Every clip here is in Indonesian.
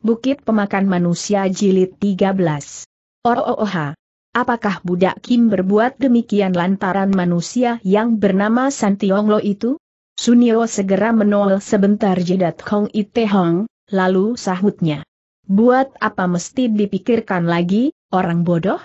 Bukit Pemakan Manusia Jilid 13. Orooha. Apakah budak Kim berbuat demikian lantaran manusia yang bernama Santionglo itu? Sunio segera menol sebentar jedat Hong Ite Hong, lalu sahutnya. Buat apa mesti dipikirkan lagi, orang bodoh?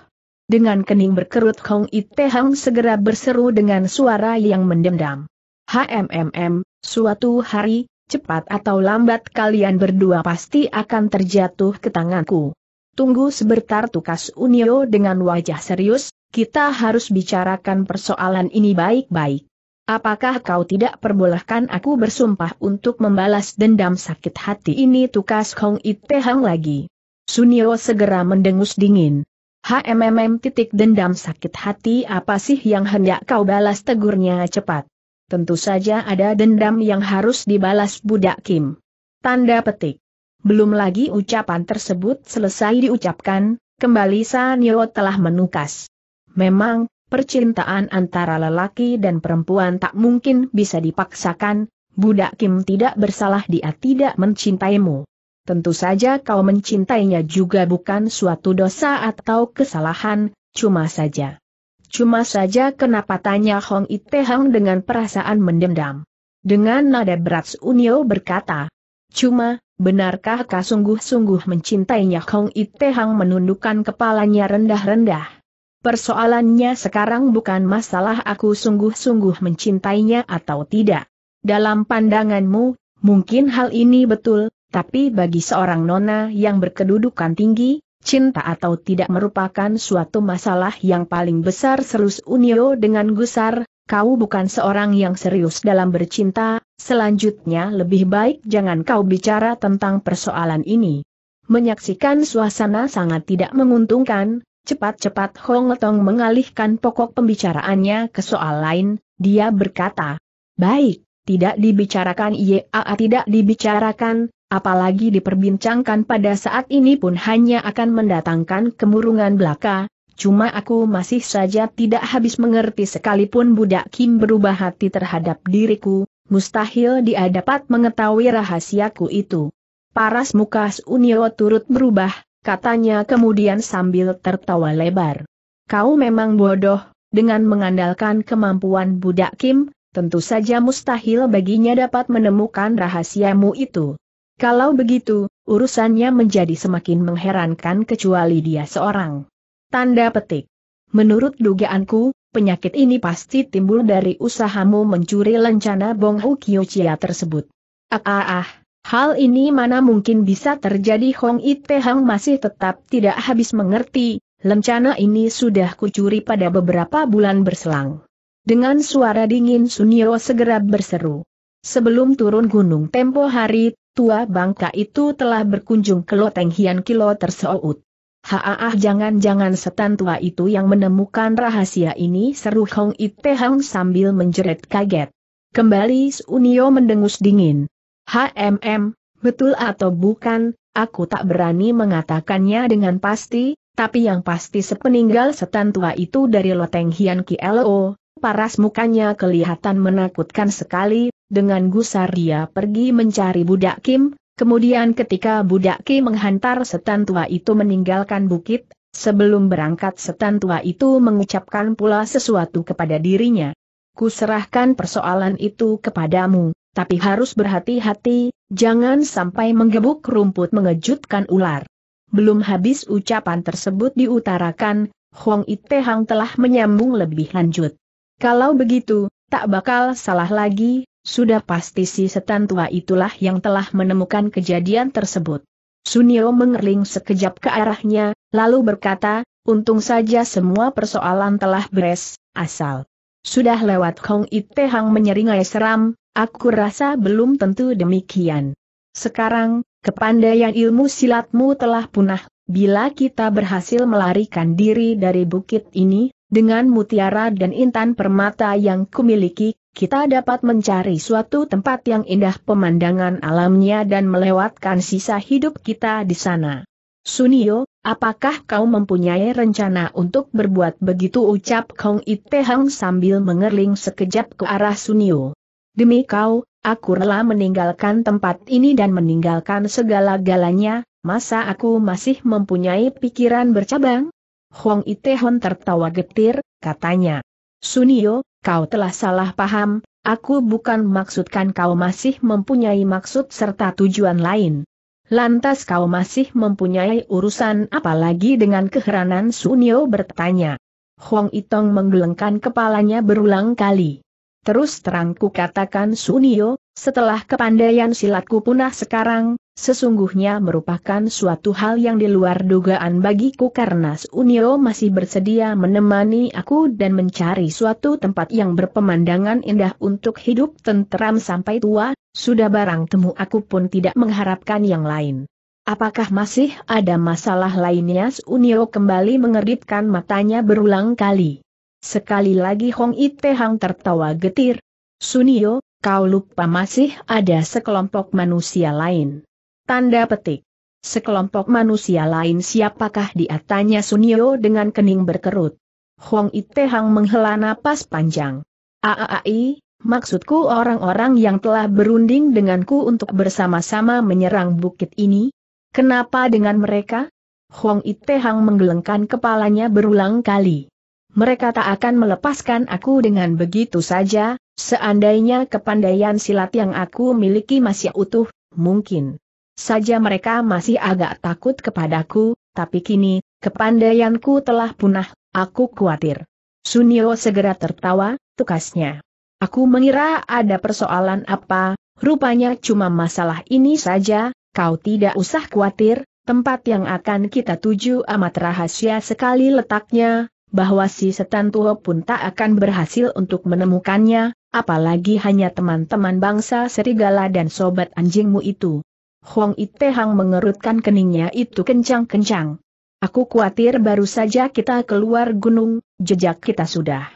Dengan kening berkerut Hong Ite Hong segera berseru dengan suara yang mendendam. HMMM, suatu hari, cepat atau lambat kalian berdua pasti akan terjatuh ke tanganku. Tunggu sebentar tukas Unio dengan wajah serius, kita harus bicarakan persoalan ini baik-baik. Apakah kau tidak perbolehkan aku bersumpah untuk membalas dendam sakit hati ini tukas Hong Itehang lagi? Sunio segera mendengus dingin. HMMM titik dendam sakit hati apa sih yang hendak kau balas tegurnya cepat? tentu saja ada dendam yang harus dibalas budak Kim. Tanda petik. Belum lagi ucapan tersebut selesai diucapkan, kembali Sanyo telah menukas. Memang, percintaan antara lelaki dan perempuan tak mungkin bisa dipaksakan, budak Kim tidak bersalah dia tidak mencintaimu. Tentu saja kau mencintainya juga bukan suatu dosa atau kesalahan, cuma saja. Cuma saja kenapa tanya Hong Ite Hang dengan perasaan mendendam. Dengan nada berat Sunio berkata, Cuma, benarkah kau sungguh-sungguh mencintainya Hong Ite Hang menundukkan kepalanya rendah-rendah? Persoalannya sekarang bukan masalah aku sungguh-sungguh mencintainya atau tidak. Dalam pandanganmu, mungkin hal ini betul, tapi bagi seorang nona yang berkedudukan tinggi, cinta atau tidak merupakan suatu masalah yang paling besar serus Unio dengan gusar, kau bukan seorang yang serius dalam bercinta, selanjutnya lebih baik jangan kau bicara tentang persoalan ini. Menyaksikan suasana sangat tidak menguntungkan, cepat-cepat Hong Tong mengalihkan pokok pembicaraannya ke soal lain, dia berkata, Baik, tidak dibicarakan iya tidak dibicarakan, apalagi diperbincangkan pada saat ini pun hanya akan mendatangkan kemurungan belaka, cuma aku masih saja tidak habis mengerti sekalipun budak Kim berubah hati terhadap diriku, mustahil dia dapat mengetahui rahasiaku itu. Paras muka Unio turut berubah, katanya kemudian sambil tertawa lebar. Kau memang bodoh, dengan mengandalkan kemampuan budak Kim, tentu saja mustahil baginya dapat menemukan rahasiamu itu. Kalau begitu, urusannya menjadi semakin mengherankan kecuali dia seorang. Tanda petik. Menurut dugaanku, penyakit ini pasti timbul dari usahamu mencuri lencana Bong Hu Chia tersebut. Ah ah ah, hal ini mana mungkin bisa terjadi Hong Ite Hang masih tetap tidak habis mengerti, lencana ini sudah kucuri pada beberapa bulan berselang. Dengan suara dingin Sunio segera berseru. Sebelum turun gunung tempo hari, tua bangka itu telah berkunjung ke loteng Hian Kilo terseout. Haah jangan-jangan setan tua itu yang menemukan rahasia ini seru Hong Ite Hang sambil menjerit kaget. Kembali Sunio mendengus dingin. HMM, betul atau bukan, aku tak berani mengatakannya dengan pasti, tapi yang pasti sepeninggal setan tua itu dari loteng Hian Kilo, paras mukanya kelihatan menakutkan sekali, dengan gusar dia pergi mencari budak Kim, kemudian ketika budak Kim menghantar setan tua itu meninggalkan bukit, sebelum berangkat setan tua itu mengucapkan pula sesuatu kepada dirinya. Kuserahkan persoalan itu kepadamu, tapi harus berhati-hati, jangan sampai menggebuk rumput mengejutkan ular. Belum habis ucapan tersebut diutarakan, Huang Itehang telah menyambung lebih lanjut. Kalau begitu, tak bakal salah lagi, sudah pasti si setan tua itulah yang telah menemukan kejadian tersebut. Sunio mengerling sekejap ke arahnya, lalu berkata, untung saja semua persoalan telah beres, asal. Sudah lewat Kong Ite Hang menyeringai seram, aku rasa belum tentu demikian. Sekarang, kepandaian ilmu silatmu telah punah, bila kita berhasil melarikan diri dari bukit ini, dengan mutiara dan intan permata yang kumiliki, kita dapat mencari suatu tempat yang indah pemandangan alamnya dan melewatkan sisa hidup kita di sana. Sunio, apakah kau mempunyai rencana untuk berbuat begitu ucap Kong Itehang sambil mengerling sekejap ke arah Sunio. Demi kau, aku rela meninggalkan tempat ini dan meninggalkan segala-galanya, masa aku masih mempunyai pikiran bercabang? Hong Itehon tertawa getir, katanya. Sunio, kau telah salah paham, aku bukan maksudkan kau masih mempunyai maksud serta tujuan lain. Lantas kau masih mempunyai urusan apalagi dengan keheranan Sunio bertanya. Hong Itong menggelengkan kepalanya berulang kali. Terus terangku katakan Sunio, setelah kepandaian silatku punah sekarang, sesungguhnya merupakan suatu hal yang di luar dugaan bagiku karena Sunio masih bersedia menemani aku dan mencari suatu tempat yang berpemandangan indah untuk hidup tenteram sampai tua, sudah barang temu aku pun tidak mengharapkan yang lain. Apakah masih ada masalah lainnya Sunio kembali mengeritkan matanya berulang kali. Sekali lagi Hong Ite Hang tertawa getir. Sunio, kau lupa masih ada sekelompok manusia lain. Tanda petik. Sekelompok manusia lain siapakah dia tanya Sunio dengan kening berkerut. Hong Itehang menghela napas panjang. Aai, maksudku orang-orang yang telah berunding denganku untuk bersama-sama menyerang bukit ini? Kenapa dengan mereka? Hong Itehang menggelengkan kepalanya berulang kali. Mereka tak akan melepaskan aku dengan begitu saja, seandainya kepandaian silat yang aku miliki masih utuh, mungkin. Saja mereka masih agak takut kepadaku, tapi kini, kepandaianku telah punah, aku khawatir. Sunio segera tertawa, tukasnya. Aku mengira ada persoalan apa, rupanya cuma masalah ini saja, kau tidak usah khawatir, tempat yang akan kita tuju amat rahasia sekali letaknya, bahwa si setan tua pun tak akan berhasil untuk menemukannya, apalagi hanya teman-teman bangsa serigala dan sobat anjingmu itu. Huang Itehang mengerutkan keningnya itu kencang-kencang. Aku khawatir baru saja kita keluar gunung, jejak kita sudah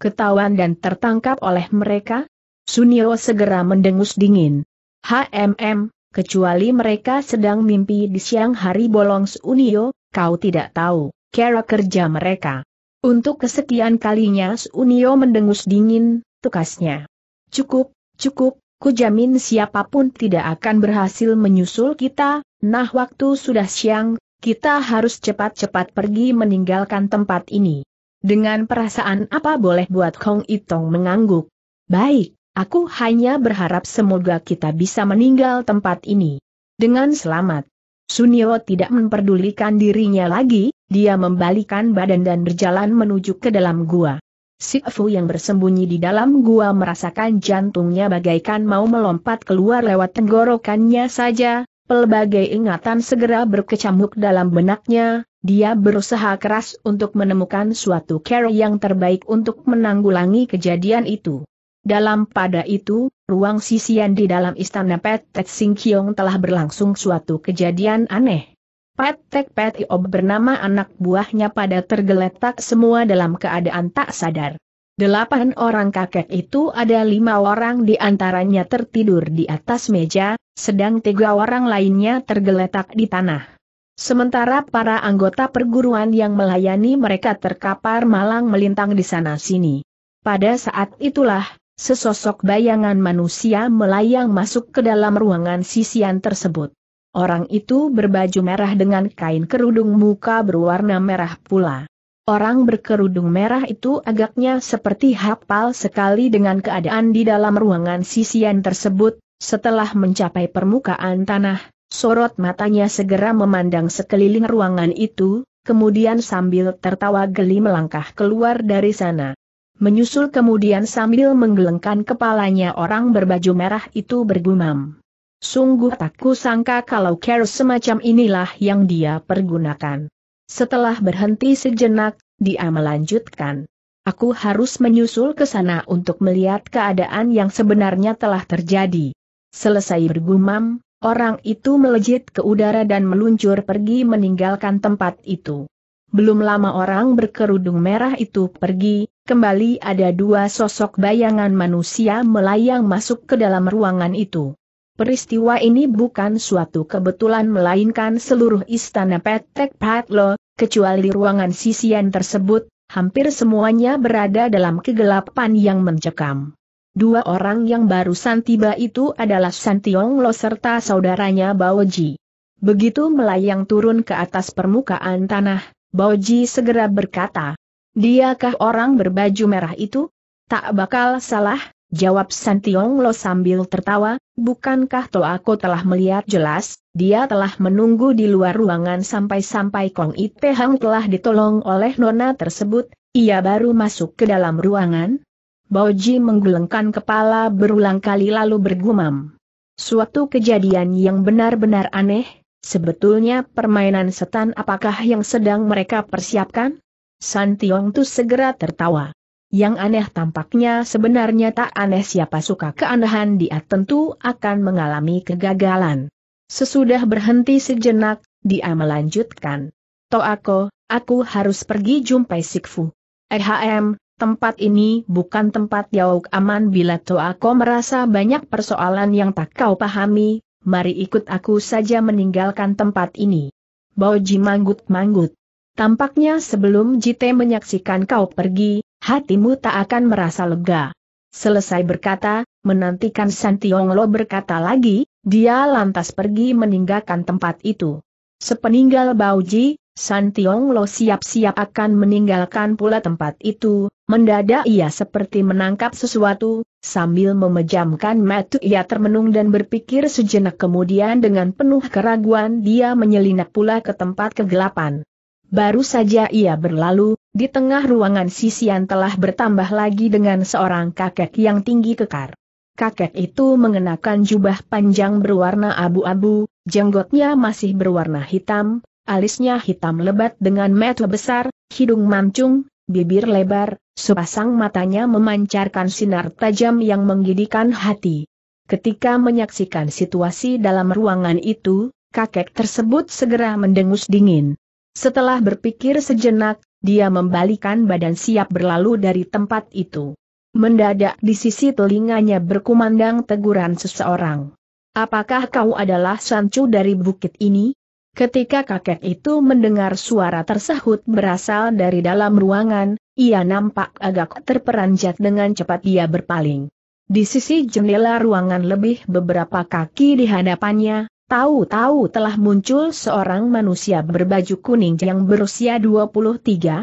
ketahuan dan tertangkap oleh mereka. Sunio segera mendengus dingin. HMM, kecuali mereka sedang mimpi di siang hari bolong Sunio, kau tidak tahu, cara kerja mereka. Untuk kesekian kalinya Sunio mendengus dingin, tukasnya. Cukup, cukup, Kujamin siapapun tidak akan berhasil menyusul kita, nah waktu sudah siang, kita harus cepat-cepat pergi meninggalkan tempat ini. Dengan perasaan apa boleh buat Kong Itong mengangguk. Baik, aku hanya berharap semoga kita bisa meninggal tempat ini. Dengan selamat. Sunio tidak memperdulikan dirinya lagi, dia membalikan badan dan berjalan menuju ke dalam gua. Si Fu yang bersembunyi di dalam gua merasakan jantungnya bagaikan mau melompat keluar lewat tenggorokannya saja, pelbagai ingatan segera berkecamuk dalam benaknya, dia berusaha keras untuk menemukan suatu cara yang terbaik untuk menanggulangi kejadian itu. Dalam pada itu, ruang sisian di dalam istana Pet Tet Kiong telah berlangsung suatu kejadian aneh peti Petiob bernama anak buahnya pada tergeletak semua dalam keadaan tak sadar. Delapan orang kakek itu ada lima orang di antaranya tertidur di atas meja, sedang tiga orang lainnya tergeletak di tanah. Sementara para anggota perguruan yang melayani mereka terkapar malang melintang di sana-sini. Pada saat itulah, sesosok bayangan manusia melayang masuk ke dalam ruangan sisian tersebut. Orang itu berbaju merah dengan kain kerudung muka berwarna merah pula. Orang berkerudung merah itu agaknya seperti hafal sekali dengan keadaan di dalam ruangan sisian tersebut, setelah mencapai permukaan tanah, sorot matanya segera memandang sekeliling ruangan itu, kemudian sambil tertawa geli melangkah keluar dari sana. Menyusul kemudian sambil menggelengkan kepalanya orang berbaju merah itu bergumam. Sungguh tak kusangka kalau care semacam inilah yang dia pergunakan. Setelah berhenti sejenak, dia melanjutkan. Aku harus menyusul ke sana untuk melihat keadaan yang sebenarnya telah terjadi. Selesai bergumam, orang itu melejit ke udara dan meluncur pergi meninggalkan tempat itu. Belum lama orang berkerudung merah itu pergi, kembali ada dua sosok bayangan manusia melayang masuk ke dalam ruangan itu. Peristiwa ini bukan suatu kebetulan melainkan seluruh istana Petek Patlo, kecuali ruangan sisian tersebut, hampir semuanya berada dalam kegelapan yang mencekam. Dua orang yang barusan tiba itu adalah Santiong Lo serta saudaranya Baoji. Begitu melayang turun ke atas permukaan tanah, Baoji segera berkata, Diakah orang berbaju merah itu? Tak bakal salah, Jawab Santiong Lo sambil tertawa, bukankah toh aku telah melihat jelas, dia telah menunggu di luar ruangan sampai-sampai Kong Ite Hang telah ditolong oleh nona tersebut, ia baru masuk ke dalam ruangan? Boji menggelengkan kepala berulang kali lalu bergumam. Suatu kejadian yang benar-benar aneh, sebetulnya permainan setan apakah yang sedang mereka persiapkan? Santiong tuh segera tertawa. Yang aneh tampaknya sebenarnya tak aneh siapa suka keanehan dia tentu akan mengalami kegagalan. Sesudah berhenti sejenak, dia melanjutkan. Toako, aku harus pergi jumpai Sikfu. EHM, tempat ini bukan tempat yauk aman bila Toako merasa banyak persoalan yang tak kau pahami, mari ikut aku saja meninggalkan tempat ini. Boji manggut-manggut. Tampaknya sebelum Jite menyaksikan kau pergi, hatimu tak akan merasa lega. Selesai berkata, menantikan San Tiong Lo berkata lagi, dia lantas pergi meninggalkan tempat itu. Sepeninggal Bauji, San Tiong Lo siap-siap akan meninggalkan pula tempat itu, mendadak ia seperti menangkap sesuatu, sambil memejamkan mata ia termenung dan berpikir sejenak kemudian dengan penuh keraguan dia menyelinap pula ke tempat kegelapan. Baru saja ia berlalu, di tengah ruangan sisian telah bertambah lagi dengan seorang kakek yang tinggi kekar. Kakek itu mengenakan jubah panjang berwarna abu-abu, jenggotnya masih berwarna hitam, alisnya hitam lebat dengan mata besar, hidung mancung, bibir lebar, sepasang matanya memancarkan sinar tajam yang menggidikan hati. Ketika menyaksikan situasi dalam ruangan itu, kakek tersebut segera mendengus dingin. Setelah berpikir sejenak, dia membalikan badan siap berlalu dari tempat itu. Mendadak di sisi telinganya berkumandang teguran seseorang. Apakah kau adalah Sancu dari bukit ini? Ketika kakek itu mendengar suara tersahut berasal dari dalam ruangan, ia nampak agak terperanjat dengan cepat dia berpaling. Di sisi jendela ruangan lebih beberapa kaki di hadapannya, Tahu-tahu telah muncul seorang manusia berbaju kuning yang berusia 23, 4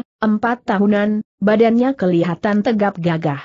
tahunan, badannya kelihatan tegap gagah.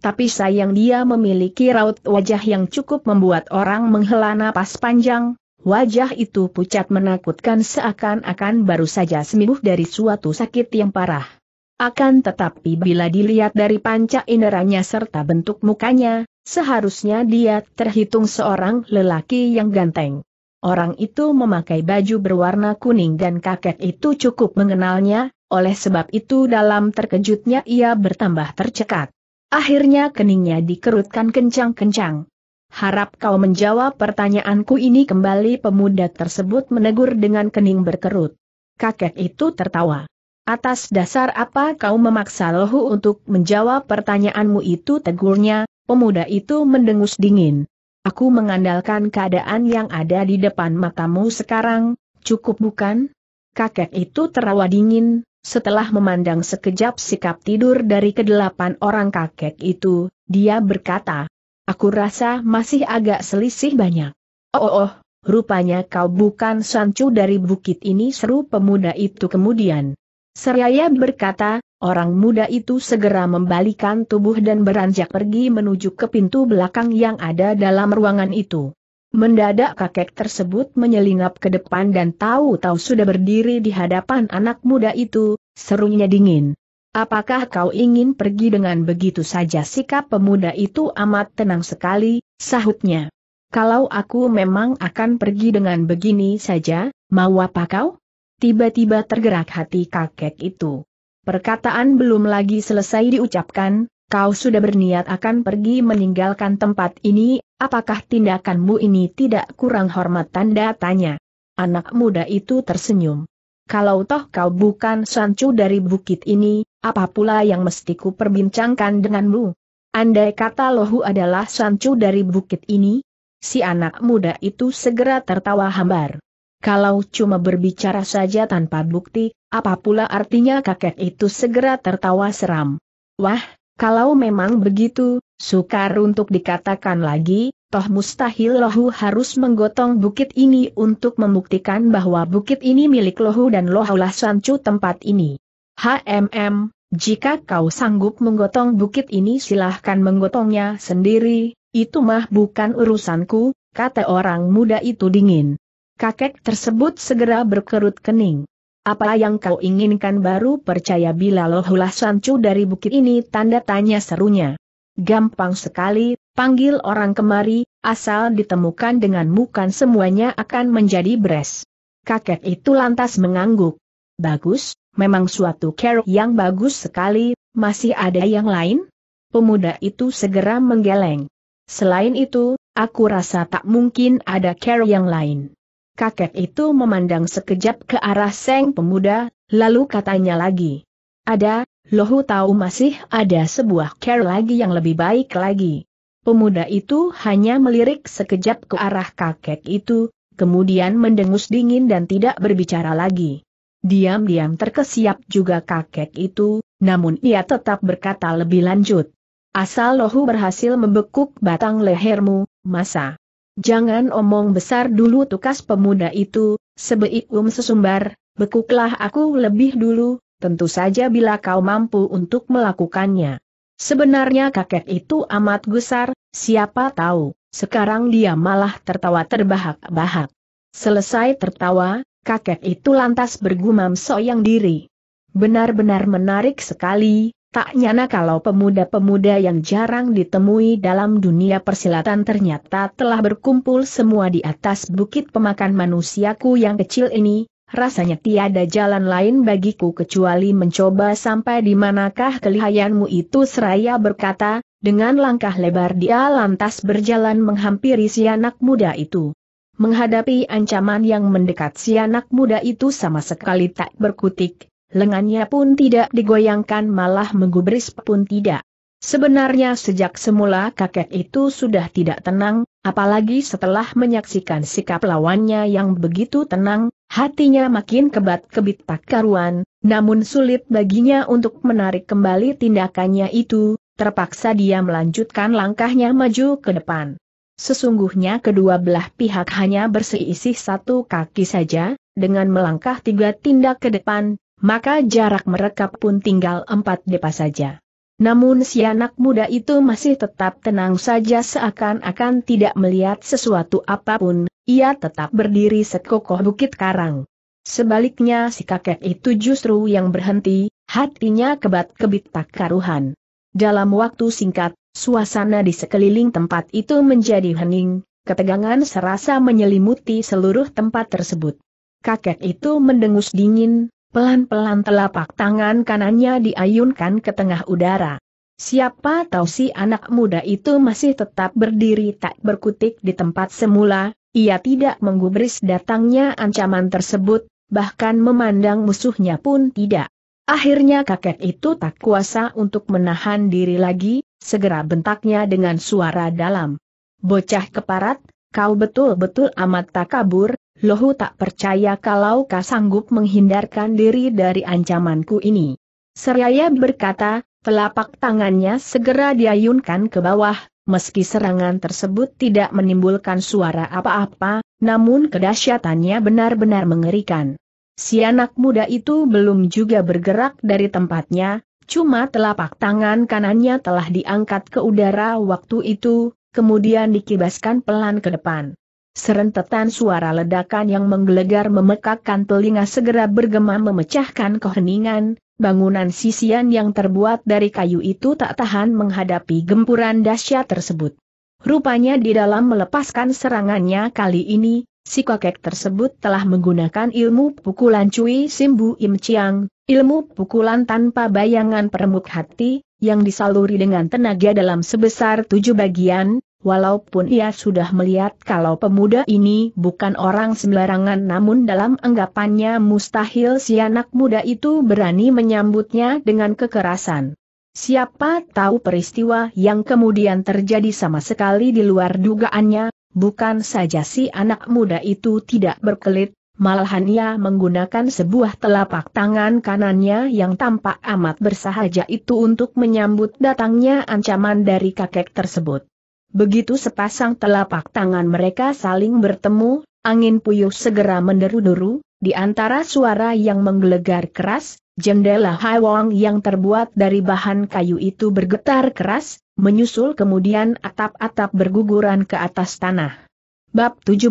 Tapi sayang dia memiliki raut wajah yang cukup membuat orang menghela napas panjang, wajah itu pucat menakutkan seakan-akan baru saja sembuh dari suatu sakit yang parah. Akan tetapi bila dilihat dari panca inderanya serta bentuk mukanya, seharusnya dia terhitung seorang lelaki yang ganteng. Orang itu memakai baju berwarna kuning dan kakek itu cukup mengenalnya, oleh sebab itu dalam terkejutnya ia bertambah tercekat. Akhirnya keningnya dikerutkan kencang-kencang. Harap kau menjawab pertanyaanku ini kembali pemuda tersebut menegur dengan kening berkerut. Kakek itu tertawa. Atas dasar apa kau memaksa lohu untuk menjawab pertanyaanmu itu tegurnya, pemuda itu mendengus dingin. Aku mengandalkan keadaan yang ada di depan matamu sekarang, cukup bukan? Kakek itu terawa dingin, setelah memandang sekejap sikap tidur dari kedelapan orang kakek itu, dia berkata, Aku rasa masih agak selisih banyak. Oh, oh, oh rupanya kau bukan sancu dari bukit ini seru pemuda itu kemudian. Seraya berkata, Orang muda itu segera membalikan tubuh dan beranjak pergi menuju ke pintu belakang yang ada dalam ruangan itu. Mendadak kakek tersebut menyelinap ke depan dan tahu-tahu sudah berdiri di hadapan anak muda itu, serunya dingin. Apakah kau ingin pergi dengan begitu saja sikap pemuda itu amat tenang sekali, sahutnya. Kalau aku memang akan pergi dengan begini saja, mau apa kau? Tiba-tiba tergerak hati kakek itu. Perkataan belum lagi selesai diucapkan, kau sudah berniat akan pergi meninggalkan tempat ini, apakah tindakanmu ini tidak kurang hormat tanda tanya. Anak muda itu tersenyum. Kalau toh kau bukan sancu dari bukit ini, apa pula yang mesti ku perbincangkan denganmu? Andai kata lohu adalah sancu dari bukit ini? Si anak muda itu segera tertawa hambar. Kalau cuma berbicara saja tanpa bukti, apa pula artinya kakek itu segera tertawa seram. Wah, kalau memang begitu, sukar untuk dikatakan lagi, toh mustahil Lohu harus menggotong bukit ini untuk membuktikan bahwa bukit ini milik Lohu dan Lohulah sancu tempat ini. HMM, jika kau sanggup menggotong bukit ini silahkan menggotongnya sendiri, itu mah bukan urusanku, kata orang muda itu dingin. Kakek tersebut segera berkerut kening. Apa yang kau inginkan baru percaya bila lohulah sancu dari bukit ini tanda tanya serunya. Gampang sekali, panggil orang kemari, asal ditemukan dengan bukan semuanya akan menjadi beres. Kakek itu lantas mengangguk. Bagus, memang suatu kerok yang bagus sekali, masih ada yang lain? Pemuda itu segera menggeleng. Selain itu, aku rasa tak mungkin ada kerok yang lain kakek itu memandang sekejap ke arah Seng Pemuda, lalu katanya lagi. Ada, Lohu tahu masih ada sebuah care lagi yang lebih baik lagi. Pemuda itu hanya melirik sekejap ke arah kakek itu, kemudian mendengus dingin dan tidak berbicara lagi. Diam-diam terkesiap juga kakek itu, namun ia tetap berkata lebih lanjut. Asal lohu berhasil membekuk batang lehermu, masa Jangan omong besar dulu tukas pemuda itu, sebeik um sesumbar, bekuklah aku lebih dulu, tentu saja bila kau mampu untuk melakukannya. Sebenarnya kakek itu amat gusar, siapa tahu, sekarang dia malah tertawa terbahak-bahak. Selesai tertawa, kakek itu lantas bergumam soyang diri. Benar-benar menarik sekali, Tak nyana kalau pemuda-pemuda yang jarang ditemui dalam dunia persilatan ternyata telah berkumpul semua di atas bukit pemakan manusiaku yang kecil ini, rasanya tiada jalan lain bagiku kecuali mencoba sampai di manakah kelihayanmu itu seraya berkata, dengan langkah lebar dia lantas berjalan menghampiri si anak muda itu. Menghadapi ancaman yang mendekat si anak muda itu sama sekali tak berkutik, lengannya pun tidak digoyangkan malah menggubris pun tidak. Sebenarnya sejak semula kakek itu sudah tidak tenang, apalagi setelah menyaksikan sikap lawannya yang begitu tenang, hatinya makin kebat-kebit tak karuan, namun sulit baginya untuk menarik kembali tindakannya itu, terpaksa dia melanjutkan langkahnya maju ke depan. Sesungguhnya kedua belah pihak hanya berselisih satu kaki saja, dengan melangkah tiga tindak ke depan, maka jarak mereka pun tinggal empat depa saja. Namun si anak muda itu masih tetap tenang saja seakan-akan tidak melihat sesuatu apapun, ia tetap berdiri sekokoh bukit karang. Sebaliknya si kakek itu justru yang berhenti, hatinya kebat-kebit tak karuhan. Dalam waktu singkat, suasana di sekeliling tempat itu menjadi hening, ketegangan serasa menyelimuti seluruh tempat tersebut. Kakek itu mendengus dingin, Pelan-pelan telapak tangan kanannya diayunkan ke tengah udara. Siapa tahu si anak muda itu masih tetap berdiri tak berkutik di tempat semula, ia tidak menggubris datangnya ancaman tersebut, bahkan memandang musuhnya pun tidak. Akhirnya kakek itu tak kuasa untuk menahan diri lagi, segera bentaknya dengan suara dalam. Bocah keparat, kau betul-betul amat tak kabur, Lohu tak percaya kalau kau sanggup menghindarkan diri dari ancamanku ini. Seraya berkata, telapak tangannya segera diayunkan ke bawah, meski serangan tersebut tidak menimbulkan suara apa-apa, namun kedahsyatannya benar-benar mengerikan. Si anak muda itu belum juga bergerak dari tempatnya, cuma telapak tangan kanannya telah diangkat ke udara waktu itu, kemudian dikibaskan pelan ke depan. Serentetan suara ledakan yang menggelegar memekakkan telinga segera bergema memecahkan keheningan, bangunan sisian yang terbuat dari kayu itu tak tahan menghadapi gempuran dahsyat tersebut. Rupanya di dalam melepaskan serangannya kali ini, si kakek tersebut telah menggunakan ilmu pukulan Cui Simbu Im Chiang, ilmu pukulan tanpa bayangan permuk hati, yang disaluri dengan tenaga dalam sebesar tujuh bagian, Walaupun ia sudah melihat kalau pemuda ini bukan orang sembarangan namun dalam anggapannya mustahil si anak muda itu berani menyambutnya dengan kekerasan. Siapa tahu peristiwa yang kemudian terjadi sama sekali di luar dugaannya, bukan saja si anak muda itu tidak berkelit, malahan ia menggunakan sebuah telapak tangan kanannya yang tampak amat bersahaja itu untuk menyambut datangnya ancaman dari kakek tersebut. Begitu sepasang telapak tangan mereka saling bertemu, angin puyuh segera menderu-deru, di antara suara yang menggelegar keras, jendela Haiwang yang terbuat dari bahan kayu itu bergetar keras, menyusul kemudian atap-atap berguguran ke atas tanah. Bab 17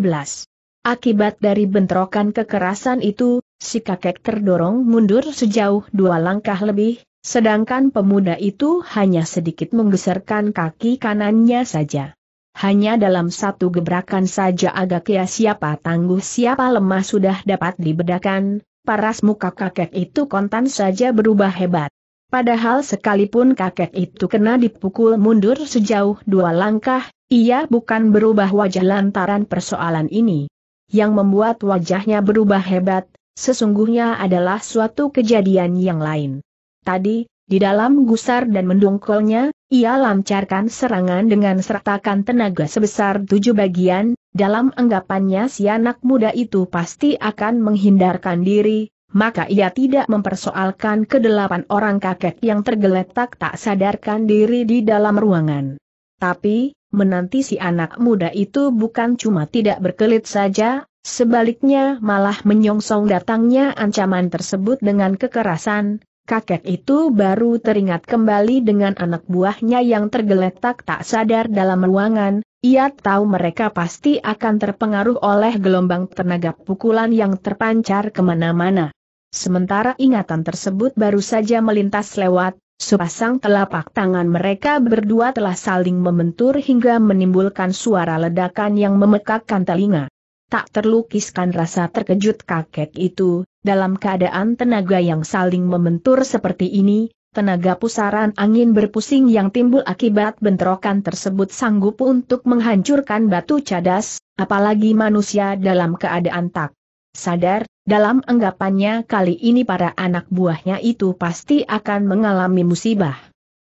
Akibat dari bentrokan kekerasan itu, si kakek terdorong mundur sejauh dua langkah lebih, Sedangkan pemuda itu hanya sedikit menggeserkan kaki kanannya saja. Hanya dalam satu gebrakan saja agaknya siapa tangguh siapa lemah sudah dapat dibedakan, paras muka kakek itu kontan saja berubah hebat. Padahal sekalipun kakek itu kena dipukul mundur sejauh dua langkah, ia bukan berubah wajah lantaran persoalan ini. Yang membuat wajahnya berubah hebat, sesungguhnya adalah suatu kejadian yang lain. Tadi, di dalam gusar dan mendungkolnya, ia lancarkan serangan dengan sertakan tenaga sebesar tujuh bagian, dalam anggapannya si anak muda itu pasti akan menghindarkan diri, maka ia tidak mempersoalkan kedelapan orang kakek yang tergeletak tak sadarkan diri di dalam ruangan. Tapi, menanti si anak muda itu bukan cuma tidak berkelit saja, sebaliknya malah menyongsong datangnya ancaman tersebut dengan kekerasan, kakek itu baru teringat kembali dengan anak buahnya yang tergeletak tak sadar dalam ruangan, ia tahu mereka pasti akan terpengaruh oleh gelombang tenaga pukulan yang terpancar kemana-mana. Sementara ingatan tersebut baru saja melintas lewat, Sepasang telapak tangan mereka berdua telah saling membentur hingga menimbulkan suara ledakan yang memekakkan telinga tak terlukiskan rasa terkejut kakek itu, dalam keadaan tenaga yang saling membentur seperti ini, tenaga pusaran angin berpusing yang timbul akibat bentrokan tersebut sanggup untuk menghancurkan batu cadas, apalagi manusia dalam keadaan tak sadar, dalam anggapannya kali ini para anak buahnya itu pasti akan mengalami musibah.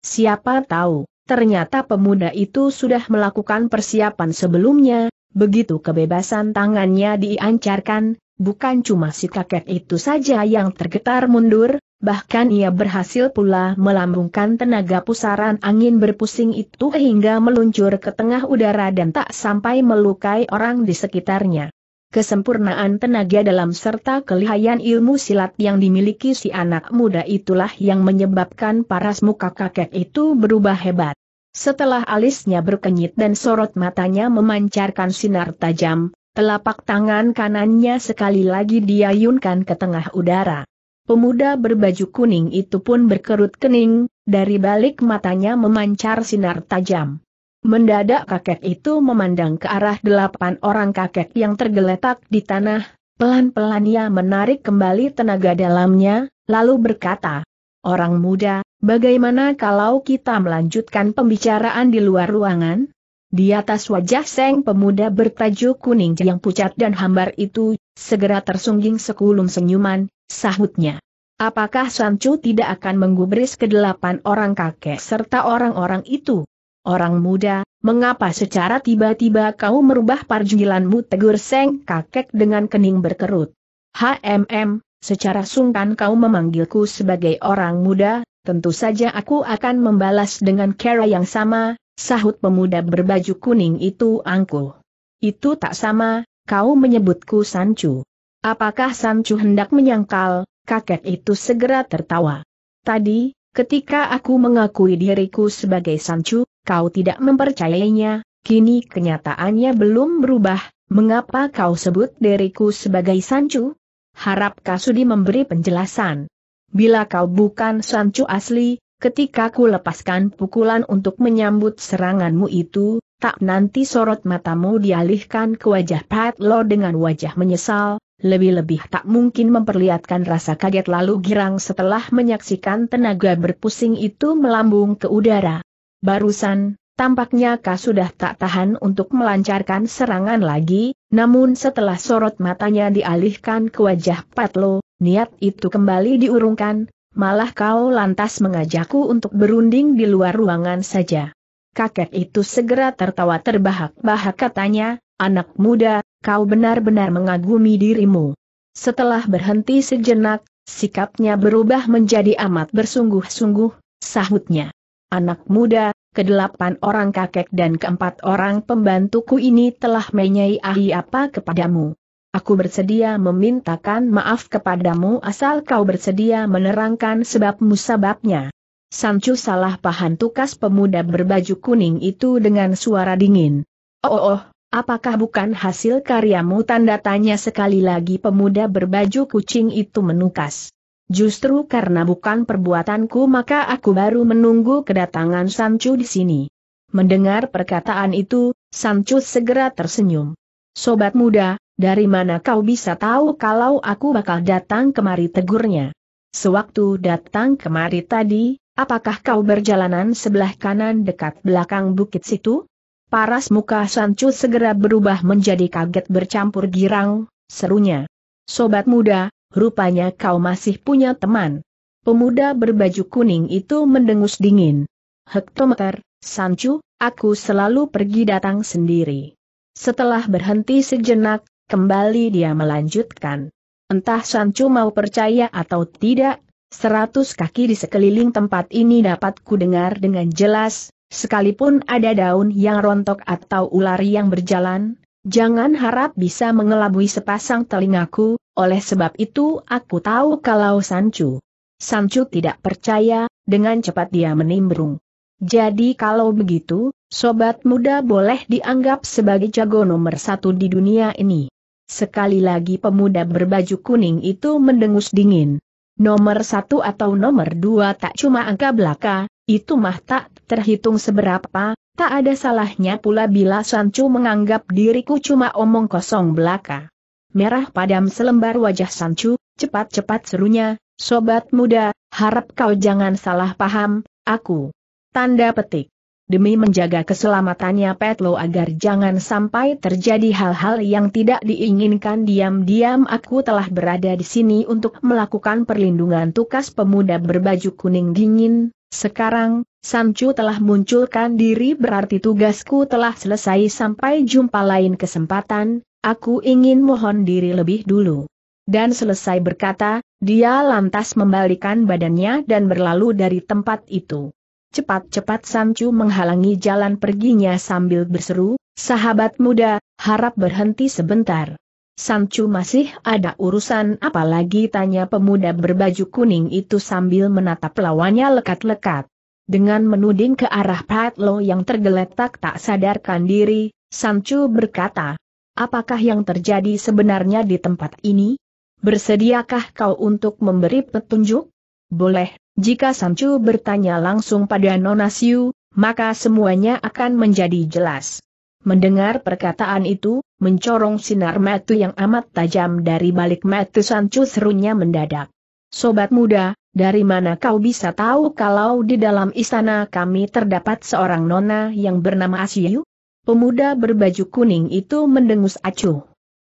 Siapa tahu, ternyata pemuda itu sudah melakukan persiapan sebelumnya, begitu kebebasan tangannya diancarkan, bukan cuma si kakek itu saja yang tergetar mundur, bahkan ia berhasil pula melambungkan tenaga pusaran angin berpusing itu hingga meluncur ke tengah udara dan tak sampai melukai orang di sekitarnya. Kesempurnaan tenaga dalam serta kelihayan ilmu silat yang dimiliki si anak muda itulah yang menyebabkan paras muka kakek itu berubah hebat. Setelah alisnya berkenyit dan sorot matanya memancarkan sinar tajam, telapak tangan kanannya sekali lagi diayunkan ke tengah udara. Pemuda berbaju kuning itu pun berkerut kening, dari balik matanya memancar sinar tajam. Mendadak kakek itu memandang ke arah delapan orang kakek yang tergeletak di tanah, pelan-pelan ia menarik kembali tenaga dalamnya, lalu berkata, Orang muda, Bagaimana kalau kita melanjutkan pembicaraan di luar ruangan? Di atas wajah Seng pemuda bertajuk kuning yang pucat dan hambar itu, segera tersungging sekulum senyuman, sahutnya. Apakah Sancu tidak akan menggubris kedelapan orang kakek serta orang-orang itu? Orang muda, mengapa secara tiba-tiba kau merubah parjilanmu tegur Seng kakek dengan kening berkerut? HMM, secara sungkan kau memanggilku sebagai orang muda, tentu saja aku akan membalas dengan cara yang sama, sahut pemuda berbaju kuning itu angku. Itu tak sama, kau menyebutku Sancu. Apakah Sancu hendak menyangkal, kakek itu segera tertawa. Tadi, ketika aku mengakui diriku sebagai Sancu, kau tidak mempercayainya, kini kenyataannya belum berubah, mengapa kau sebut diriku sebagai Sancu? Harap Kasudi memberi penjelasan. Bila kau bukan Sancu asli, ketika ku lepaskan pukulan untuk menyambut seranganmu itu, tak nanti sorot matamu dialihkan ke wajah Pat Lo dengan wajah menyesal, lebih-lebih tak mungkin memperlihatkan rasa kaget lalu girang setelah menyaksikan tenaga berpusing itu melambung ke udara. Barusan, tampaknya kau sudah tak tahan untuk melancarkan serangan lagi, namun setelah sorot matanya dialihkan ke wajah Patlo, niat itu kembali diurungkan, malah kau lantas mengajakku untuk berunding di luar ruangan saja. Kakek itu segera tertawa terbahak-bahak katanya, anak muda, kau benar-benar mengagumi dirimu. Setelah berhenti sejenak, sikapnya berubah menjadi amat bersungguh-sungguh, sahutnya. Anak muda, kedelapan orang kakek dan keempat orang pembantuku ini telah menyai apa kepadamu. Aku bersedia memintakan maaf kepadamu asal kau bersedia menerangkan sebab-musababnya. Sancu salah paham tukas pemuda berbaju kuning itu dengan suara dingin. Oh, oh, oh apakah bukan hasil karyamu? Tanda tanya sekali lagi pemuda berbaju kucing itu menukas. Justru karena bukan perbuatanku maka aku baru menunggu kedatangan Sancu di sini. Mendengar perkataan itu, Sancu segera tersenyum. Sobat muda, dari mana kau bisa tahu kalau aku bakal datang kemari tegurnya? Sewaktu datang kemari tadi, apakah kau berjalanan sebelah kanan dekat belakang bukit situ? Paras muka Sancu segera berubah menjadi kaget bercampur girang, serunya. Sobat muda, rupanya kau masih punya teman. Pemuda berbaju kuning itu mendengus dingin. Hektometer, Sancu, aku selalu pergi datang sendiri. Setelah berhenti sejenak, kembali dia melanjutkan. Entah Sancu mau percaya atau tidak, seratus kaki di sekeliling tempat ini dapat kudengar dengan jelas, sekalipun ada daun yang rontok atau ular yang berjalan, jangan harap bisa mengelabui sepasang telingaku, oleh sebab itu aku tahu kalau Sancu. Sancu tidak percaya, dengan cepat dia menimbrung. Jadi kalau begitu, sobat muda boleh dianggap sebagai jago nomor satu di dunia ini. Sekali lagi pemuda berbaju kuning itu mendengus dingin. Nomor satu atau nomor dua tak cuma angka belaka, itu mah tak terhitung seberapa, tak ada salahnya pula bila Sancu menganggap diriku cuma omong kosong belaka merah padam selembar wajah Sancu, cepat-cepat serunya, sobat muda, harap kau jangan salah paham, aku. Tanda petik. Demi menjaga keselamatannya Petlo agar jangan sampai terjadi hal-hal yang tidak diinginkan diam-diam aku telah berada di sini untuk melakukan perlindungan tukas pemuda berbaju kuning dingin, sekarang, Samcu telah munculkan diri berarti tugasku telah selesai sampai jumpa lain kesempatan, aku ingin mohon diri lebih dulu. Dan selesai berkata, dia lantas membalikan badannya dan berlalu dari tempat itu. Cepat-cepat Samcu menghalangi jalan perginya sambil berseru, sahabat muda, harap berhenti sebentar. Samcu masih ada urusan apalagi tanya pemuda berbaju kuning itu sambil menatap lawannya lekat-lekat. Dengan menuding ke arah Pat yang tergeletak tak sadarkan diri, Sancu berkata, Apakah yang terjadi sebenarnya di tempat ini? Bersediakah kau untuk memberi petunjuk? Boleh, jika Sancu bertanya langsung pada Nonasiu, maka semuanya akan menjadi jelas. Mendengar perkataan itu, mencorong sinar mata yang amat tajam dari balik mata Sancu serunya mendadak. Sobat muda, dari mana kau bisa tahu kalau di dalam istana kami terdapat seorang nona yang bernama Asyu? Pemuda berbaju kuning itu mendengus acuh.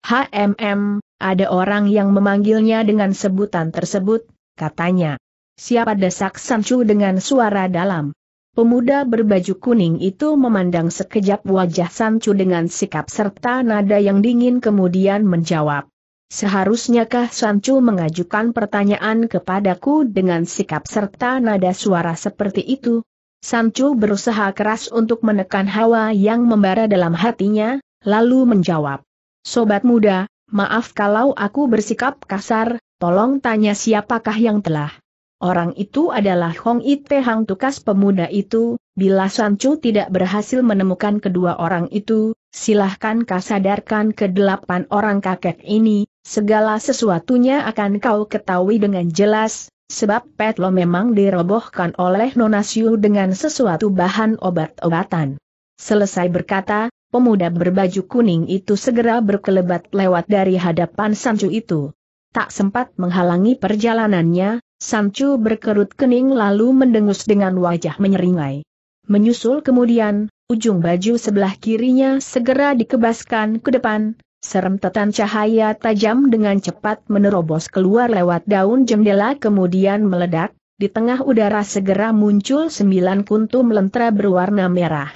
HMM, ada orang yang memanggilnya dengan sebutan tersebut, katanya. Siapa desak sancu dengan suara dalam? Pemuda berbaju kuning itu memandang sekejap wajah Sancu dengan sikap serta nada yang dingin kemudian menjawab. Seharusnyakah Sancu mengajukan pertanyaan kepadaku dengan sikap serta nada suara seperti itu? Sancu berusaha keras untuk menekan hawa yang membara dalam hatinya, lalu menjawab. Sobat muda, maaf kalau aku bersikap kasar, tolong tanya siapakah yang telah. Orang itu adalah Hong Ite Hang Tukas pemuda itu, bila Sancu tidak berhasil menemukan kedua orang itu, silahkan kasadarkan kedelapan orang kakek ini, Segala sesuatunya akan kau ketahui dengan jelas, sebab Petlo memang dirobohkan oleh Nonasiu dengan sesuatu bahan obat-obatan. Selesai berkata, pemuda berbaju kuning itu segera berkelebat lewat dari hadapan Sancu itu. Tak sempat menghalangi perjalanannya, Sancu berkerut kening lalu mendengus dengan wajah menyeringai. Menyusul kemudian, ujung baju sebelah kirinya segera dikebaskan ke depan, Serem Seremtetan cahaya tajam dengan cepat menerobos keluar lewat daun jendela kemudian meledak, di tengah udara segera muncul sembilan kuntum lentera berwarna merah.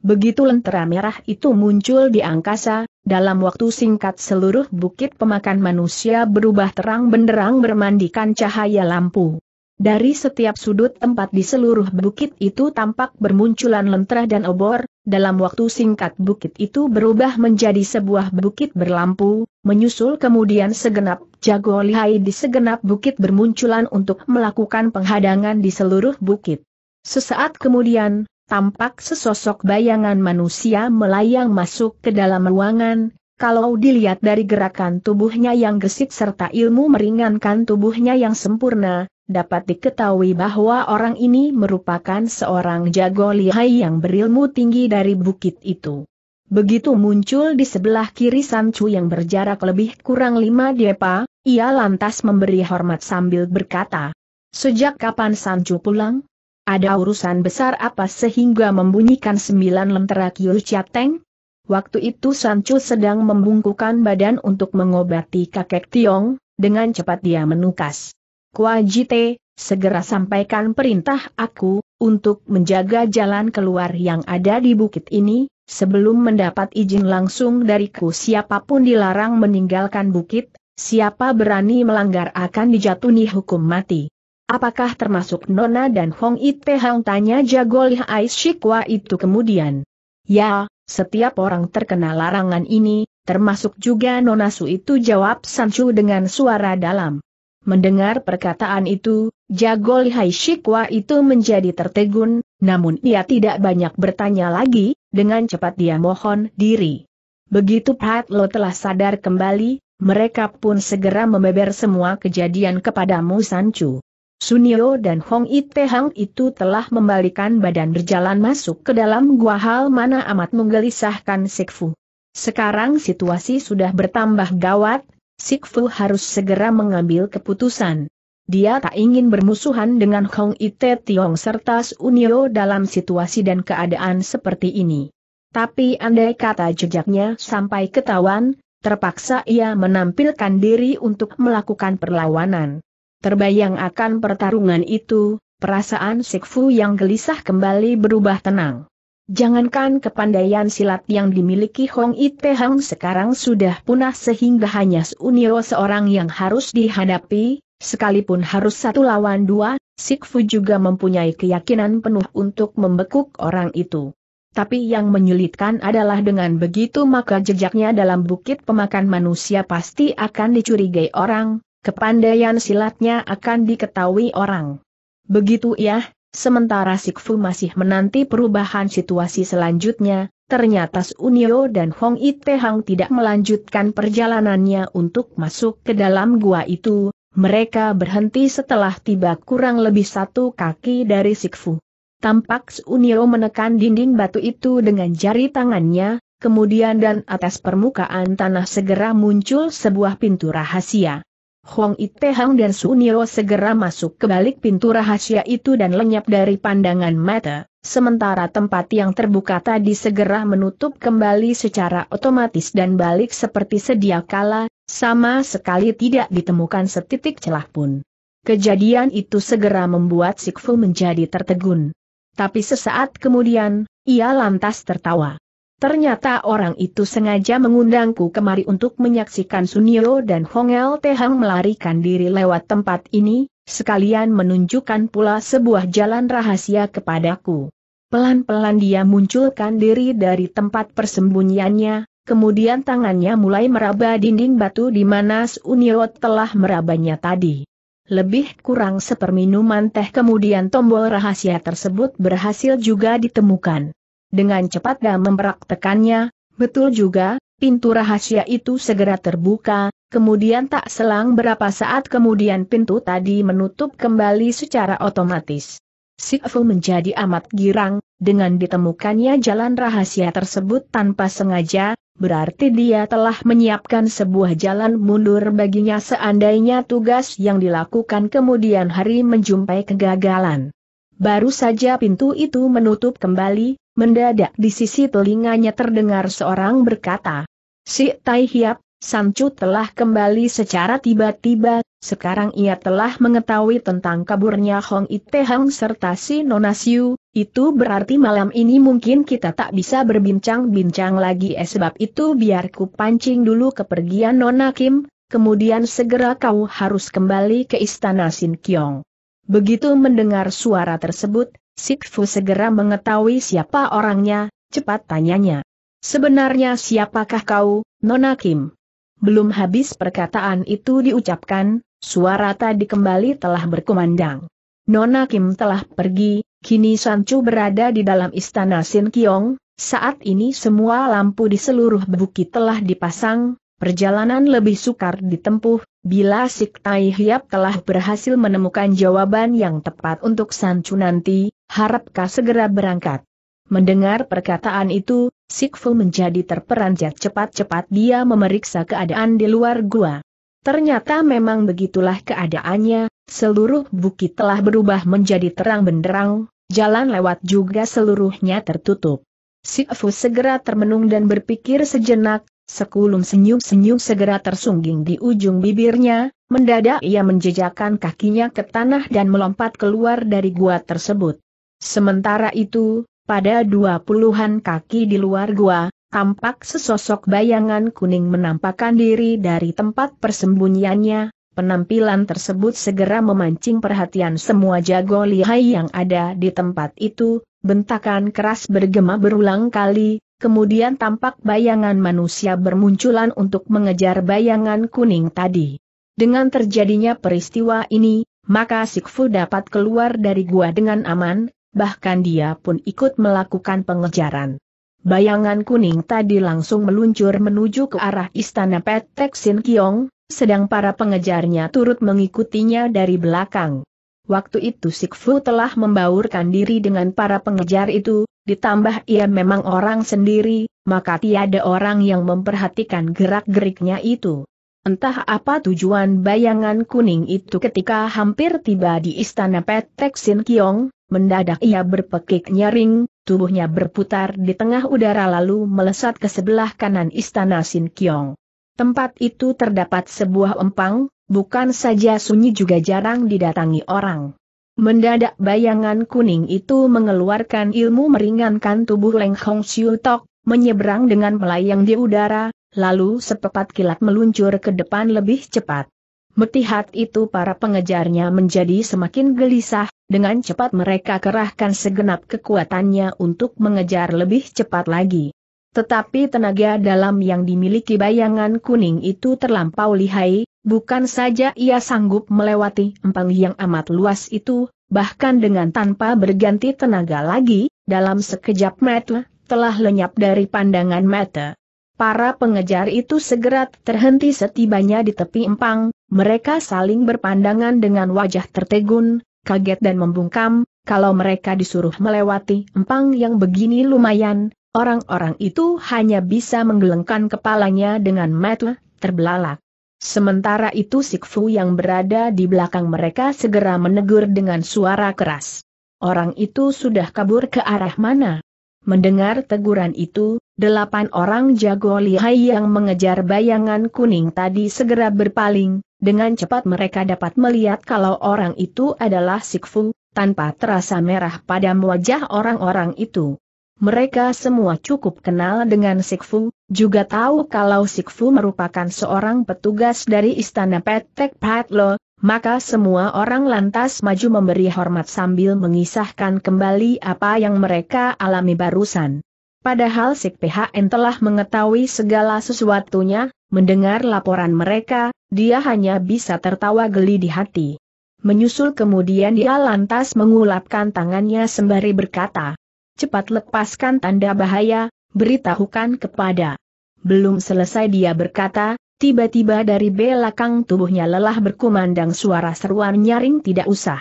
Begitu lentera merah itu muncul di angkasa, dalam waktu singkat seluruh bukit pemakan manusia berubah terang benderang bermandikan cahaya lampu. Dari setiap sudut tempat di seluruh bukit itu tampak bermunculan lentera dan obor, dalam waktu singkat bukit itu berubah menjadi sebuah bukit berlampu, menyusul kemudian segenap jago lihai di segenap bukit bermunculan untuk melakukan penghadangan di seluruh bukit. Sesaat kemudian, tampak sesosok bayangan manusia melayang masuk ke dalam ruangan, kalau dilihat dari gerakan tubuhnya yang gesit serta ilmu meringankan tubuhnya yang sempurna, dapat diketahui bahwa orang ini merupakan seorang jago lihai yang berilmu tinggi dari bukit itu. Begitu muncul di sebelah kiri Sancu yang berjarak lebih kurang lima depa, ia lantas memberi hormat sambil berkata, Sejak kapan Sancu pulang? Ada urusan besar apa sehingga membunyikan sembilan lentera Kiu Chateng? Waktu itu Sancu sedang membungkukan badan untuk mengobati kakek Tiong, dengan cepat dia menukas. Kuajite, segera sampaikan perintah aku, untuk menjaga jalan keluar yang ada di bukit ini, sebelum mendapat izin langsung dariku siapapun dilarang meninggalkan bukit, siapa berani melanggar akan dijatuhi hukum mati. Apakah termasuk Nona dan Hong Ite Hong tanya Jago Lihai Shikwa itu kemudian? Ya, setiap orang terkena larangan ini, termasuk juga Nonasu itu jawab Sancu dengan suara dalam. Mendengar perkataan itu, Jago Lihai Shikwa itu menjadi tertegun, namun ia tidak banyak bertanya lagi, dengan cepat dia mohon diri. Begitu Pat Lo telah sadar kembali, mereka pun segera membeber semua kejadian kepadamu Sancu. Sunio dan Hong Ite Hang itu telah membalikan badan berjalan masuk ke dalam gua hal mana amat menggelisahkan Sikfu. Sekarang situasi sudah bertambah gawat, Sikfu harus segera mengambil keputusan. Dia tak ingin bermusuhan dengan Hong Ite Tiong serta Sunio dalam situasi dan keadaan seperti ini. Tapi andai kata jejaknya sampai ketahuan, terpaksa ia menampilkan diri untuk melakukan perlawanan. Terbayang akan pertarungan itu, perasaan Sikfu yang gelisah kembali berubah tenang. Jangankan kepandaian silat yang dimiliki Hong Ite Hang sekarang sudah punah sehingga hanya Sunio seorang yang harus dihadapi, sekalipun harus satu lawan dua, Sikfu juga mempunyai keyakinan penuh untuk membekuk orang itu. Tapi yang menyulitkan adalah dengan begitu maka jejaknya dalam bukit pemakan manusia pasti akan dicurigai orang, Kepandaian silatnya akan diketahui orang. Begitu ya, sementara Sikfu masih menanti perubahan situasi selanjutnya, ternyata Sunio dan Hong Itehang tidak melanjutkan perjalanannya untuk masuk ke dalam gua itu, mereka berhenti setelah tiba kurang lebih satu kaki dari Sikfu. Tampak Sunio menekan dinding batu itu dengan jari tangannya, kemudian dan atas permukaan tanah segera muncul sebuah pintu rahasia. Hong Itehang dan Sunio segera masuk ke balik pintu rahasia itu dan lenyap dari pandangan mata, sementara tempat yang terbuka tadi segera menutup kembali secara otomatis dan balik seperti sedia kala, sama sekali tidak ditemukan setitik celah pun. Kejadian itu segera membuat Sikfu menjadi tertegun. Tapi sesaat kemudian, ia lantas tertawa. Ternyata orang itu sengaja mengundangku kemari untuk menyaksikan Sunio dan Hongel Tehang melarikan diri lewat tempat ini, sekalian menunjukkan pula sebuah jalan rahasia kepadaku. Pelan-pelan dia munculkan diri dari tempat persembunyiannya, kemudian tangannya mulai meraba dinding batu di mana Sunio telah merabanya tadi. Lebih kurang seperminuman teh kemudian tombol rahasia tersebut berhasil juga ditemukan dengan cepat dan mempraktekannya, betul juga, pintu rahasia itu segera terbuka, kemudian tak selang berapa saat kemudian pintu tadi menutup kembali secara otomatis. Sifu menjadi amat girang, dengan ditemukannya jalan rahasia tersebut tanpa sengaja, berarti dia telah menyiapkan sebuah jalan mundur baginya seandainya tugas yang dilakukan kemudian hari menjumpai kegagalan. Baru saja pintu itu menutup kembali, Mendadak di sisi telinganya terdengar seorang berkata, Si Tai Hiap, Sancu telah kembali secara tiba-tiba, sekarang ia telah mengetahui tentang kaburnya Hong Ite Hang serta si Nona Siu, itu berarti malam ini mungkin kita tak bisa berbincang-bincang lagi eh sebab itu biar ku pancing dulu kepergian Nona Kim, kemudian segera kau harus kembali ke istana Sin Kiong. Begitu mendengar suara tersebut, Sikfu segera mengetahui siapa orangnya, cepat tanyanya. Sebenarnya siapakah kau, Nona Kim? Belum habis perkataan itu diucapkan, suara tadi kembali telah berkumandang. Nona Kim telah pergi, kini Sancu berada di dalam istana Sin Kiong, saat ini semua lampu di seluruh bukit telah dipasang, perjalanan lebih sukar ditempuh, bila Sik Tai Hiap telah berhasil menemukan jawaban yang tepat untuk Sancu nanti, harapkah segera berangkat? Mendengar perkataan itu, Sikfu menjadi terperanjat cepat-cepat dia memeriksa keadaan di luar gua. Ternyata memang begitulah keadaannya, seluruh bukit telah berubah menjadi terang benderang, jalan lewat juga seluruhnya tertutup. Sikfu segera termenung dan berpikir sejenak, sekulum senyum-senyum segera tersungging di ujung bibirnya, mendadak ia menjejakkan kakinya ke tanah dan melompat keluar dari gua tersebut. Sementara itu, pada dua puluhan kaki di luar gua, tampak sesosok bayangan kuning menampakkan diri dari tempat persembunyiannya, penampilan tersebut segera memancing perhatian semua jago lihai yang ada di tempat itu, bentakan keras bergema berulang kali, kemudian tampak bayangan manusia bermunculan untuk mengejar bayangan kuning tadi. Dengan terjadinya peristiwa ini, maka Sikfu dapat keluar dari gua dengan aman, bahkan dia pun ikut melakukan pengejaran. Bayangan kuning tadi langsung meluncur menuju ke arah istana Petek Sin Kiong, sedang para pengejarnya turut mengikutinya dari belakang. Waktu itu Sikfu telah membaurkan diri dengan para pengejar itu, ditambah ia memang orang sendiri, maka tiada orang yang memperhatikan gerak-geriknya itu. Entah apa tujuan bayangan kuning itu ketika hampir tiba di istana Petek Sin Kiong, mendadak ia berpekik nyaring, tubuhnya berputar di tengah udara lalu melesat ke sebelah kanan istana Sin Kiong. Tempat itu terdapat sebuah empang, bukan saja sunyi juga jarang didatangi orang. Mendadak bayangan kuning itu mengeluarkan ilmu meringankan tubuh Leng Hong Siu Tok, menyeberang dengan melayang di udara, lalu sepepat kilat meluncur ke depan lebih cepat. Metihat itu para pengejarnya menjadi semakin gelisah, dengan cepat mereka kerahkan segenap kekuatannya untuk mengejar lebih cepat lagi. Tetapi tenaga dalam yang dimiliki bayangan kuning itu terlampau lihai, bukan saja ia sanggup melewati empang yang amat luas itu, bahkan dengan tanpa berganti tenaga lagi, dalam sekejap mata, telah lenyap dari pandangan mata. Para pengejar itu segera terhenti setibanya di tepi empang, mereka saling berpandangan dengan wajah tertegun, kaget dan membungkam, kalau mereka disuruh melewati empang yang begini lumayan, orang-orang itu hanya bisa menggelengkan kepalanya dengan metu, terbelalak. Sementara itu Sikfu yang berada di belakang mereka segera menegur dengan suara keras. Orang itu sudah kabur ke arah mana? Mendengar teguran itu, delapan orang jago lihai yang mengejar bayangan kuning tadi segera berpaling, dengan cepat mereka dapat melihat kalau orang itu adalah Sikfu, tanpa terasa merah pada wajah orang-orang itu. Mereka semua cukup kenal dengan Sikfu, juga tahu kalau Sikfu merupakan seorang petugas dari Istana Petek Patlo, maka semua orang lantas maju memberi hormat sambil mengisahkan kembali apa yang mereka alami barusan. Padahal Sik PHN telah mengetahui segala sesuatunya, mendengar laporan mereka, dia hanya bisa tertawa geli di hati. Menyusul kemudian dia lantas mengulapkan tangannya sembari berkata, cepat lepaskan tanda bahaya, beritahukan kepada. Belum selesai dia berkata, tiba-tiba dari belakang tubuhnya lelah berkumandang suara seruan nyaring tidak usah.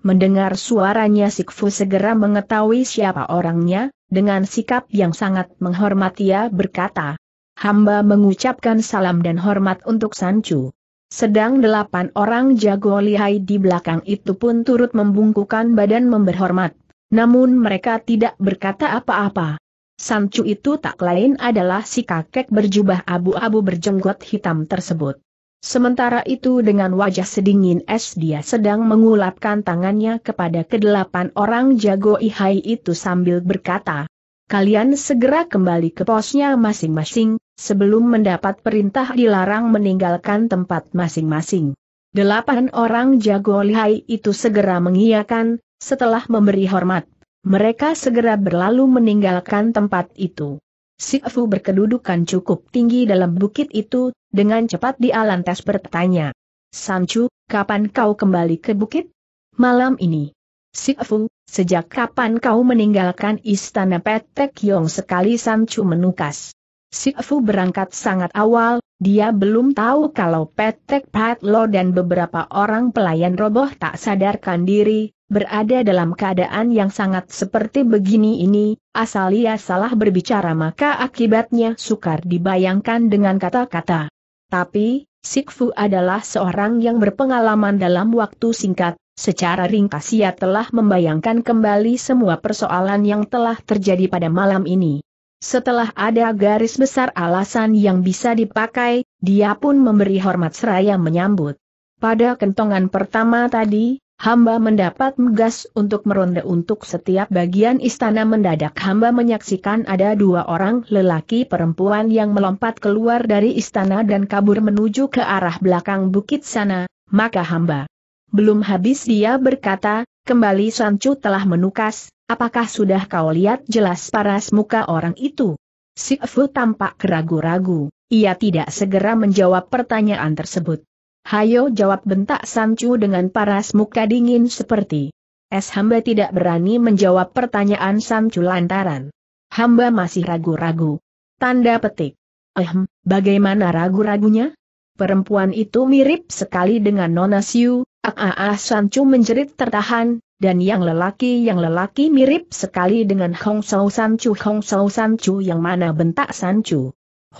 Mendengar suaranya Sikfu segera mengetahui siapa orangnya, dengan sikap yang sangat menghormat ia berkata, Hamba mengucapkan salam dan hormat untuk Sancu. Sedang delapan orang jago lihai di belakang itu pun turut membungkukan badan memberhormat. Namun mereka tidak berkata apa-apa. Sancu itu tak lain adalah si kakek berjubah abu-abu berjenggot hitam tersebut. Sementara itu dengan wajah sedingin es dia sedang mengulapkan tangannya kepada kedelapan orang jago Ihai itu sambil berkata, Kalian segera kembali ke posnya masing-masing, sebelum mendapat perintah dilarang meninggalkan tempat masing-masing. Delapan orang jago Ihai itu segera mengiyakan, setelah memberi hormat, mereka segera berlalu meninggalkan tempat itu. Sifu berkedudukan cukup tinggi dalam bukit itu, dengan cepat di lantas bertanya. Sancu, kapan kau kembali ke bukit? Malam ini. Sifu, sejak kapan kau meninggalkan istana Petek Yong sekali Sancu menukas? Sifu berangkat sangat awal, dia belum tahu kalau Petek Patlo dan beberapa orang pelayan roboh tak sadarkan diri, berada dalam keadaan yang sangat seperti begini ini, asal ia salah berbicara maka akibatnya sukar dibayangkan dengan kata-kata. Tapi, Sikfu adalah seorang yang berpengalaman dalam waktu singkat, secara ringkas ia telah membayangkan kembali semua persoalan yang telah terjadi pada malam ini. Setelah ada garis besar alasan yang bisa dipakai, dia pun memberi hormat seraya menyambut. Pada kentongan pertama tadi, Hamba mendapat megas untuk meronda untuk setiap bagian istana mendadak hamba menyaksikan ada dua orang lelaki perempuan yang melompat keluar dari istana dan kabur menuju ke arah belakang bukit sana, maka hamba. Belum habis dia berkata, kembali Sancu telah menukas, apakah sudah kau lihat jelas paras muka orang itu? Sifu tampak keragu ragu ia tidak segera menjawab pertanyaan tersebut. Hayo jawab bentak Sancu dengan paras muka dingin seperti. Es hamba tidak berani menjawab pertanyaan Sancu lantaran. Hamba masih ragu-ragu. Tanda petik. Ehm, bagaimana ragu-ragunya? Perempuan itu mirip sekali dengan Nona Siu, ah, ah, ah Sancu menjerit tertahan, dan yang lelaki yang lelaki mirip sekali dengan Hong Sao Sancu Hong Sao Sancu yang mana bentak Sancu.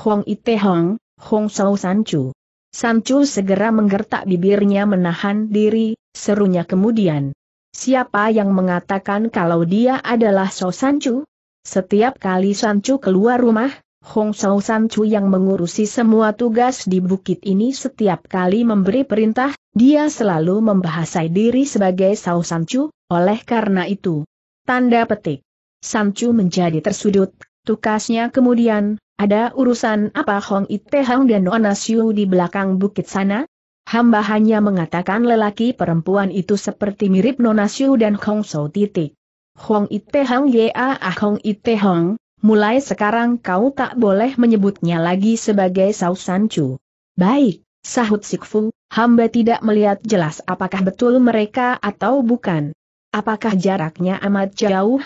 Hong Ite Hong, Hong Sao Sancu. Samcu segera menggertak bibirnya menahan diri, serunya kemudian. Siapa yang mengatakan kalau dia adalah So Sancu? Setiap kali Sancu keluar rumah, Hong So Sancu yang mengurusi semua tugas di bukit ini setiap kali memberi perintah, dia selalu membahasai diri sebagai So Sancu, oleh karena itu. Tanda petik. Sancu menjadi tersudut, tukasnya kemudian, ada urusan apa Hong Ite dan Nona Siu di belakang bukit sana? Hamba hanya mengatakan lelaki perempuan itu seperti mirip Nona Siu dan Hong Sou titik. Hong Ite Ya Ah Hong Ite mulai sekarang kau tak boleh menyebutnya lagi sebagai Sao San Chu. Baik, sahut Sikfu, hamba tidak melihat jelas apakah betul mereka atau bukan. Apakah jaraknya amat jauh?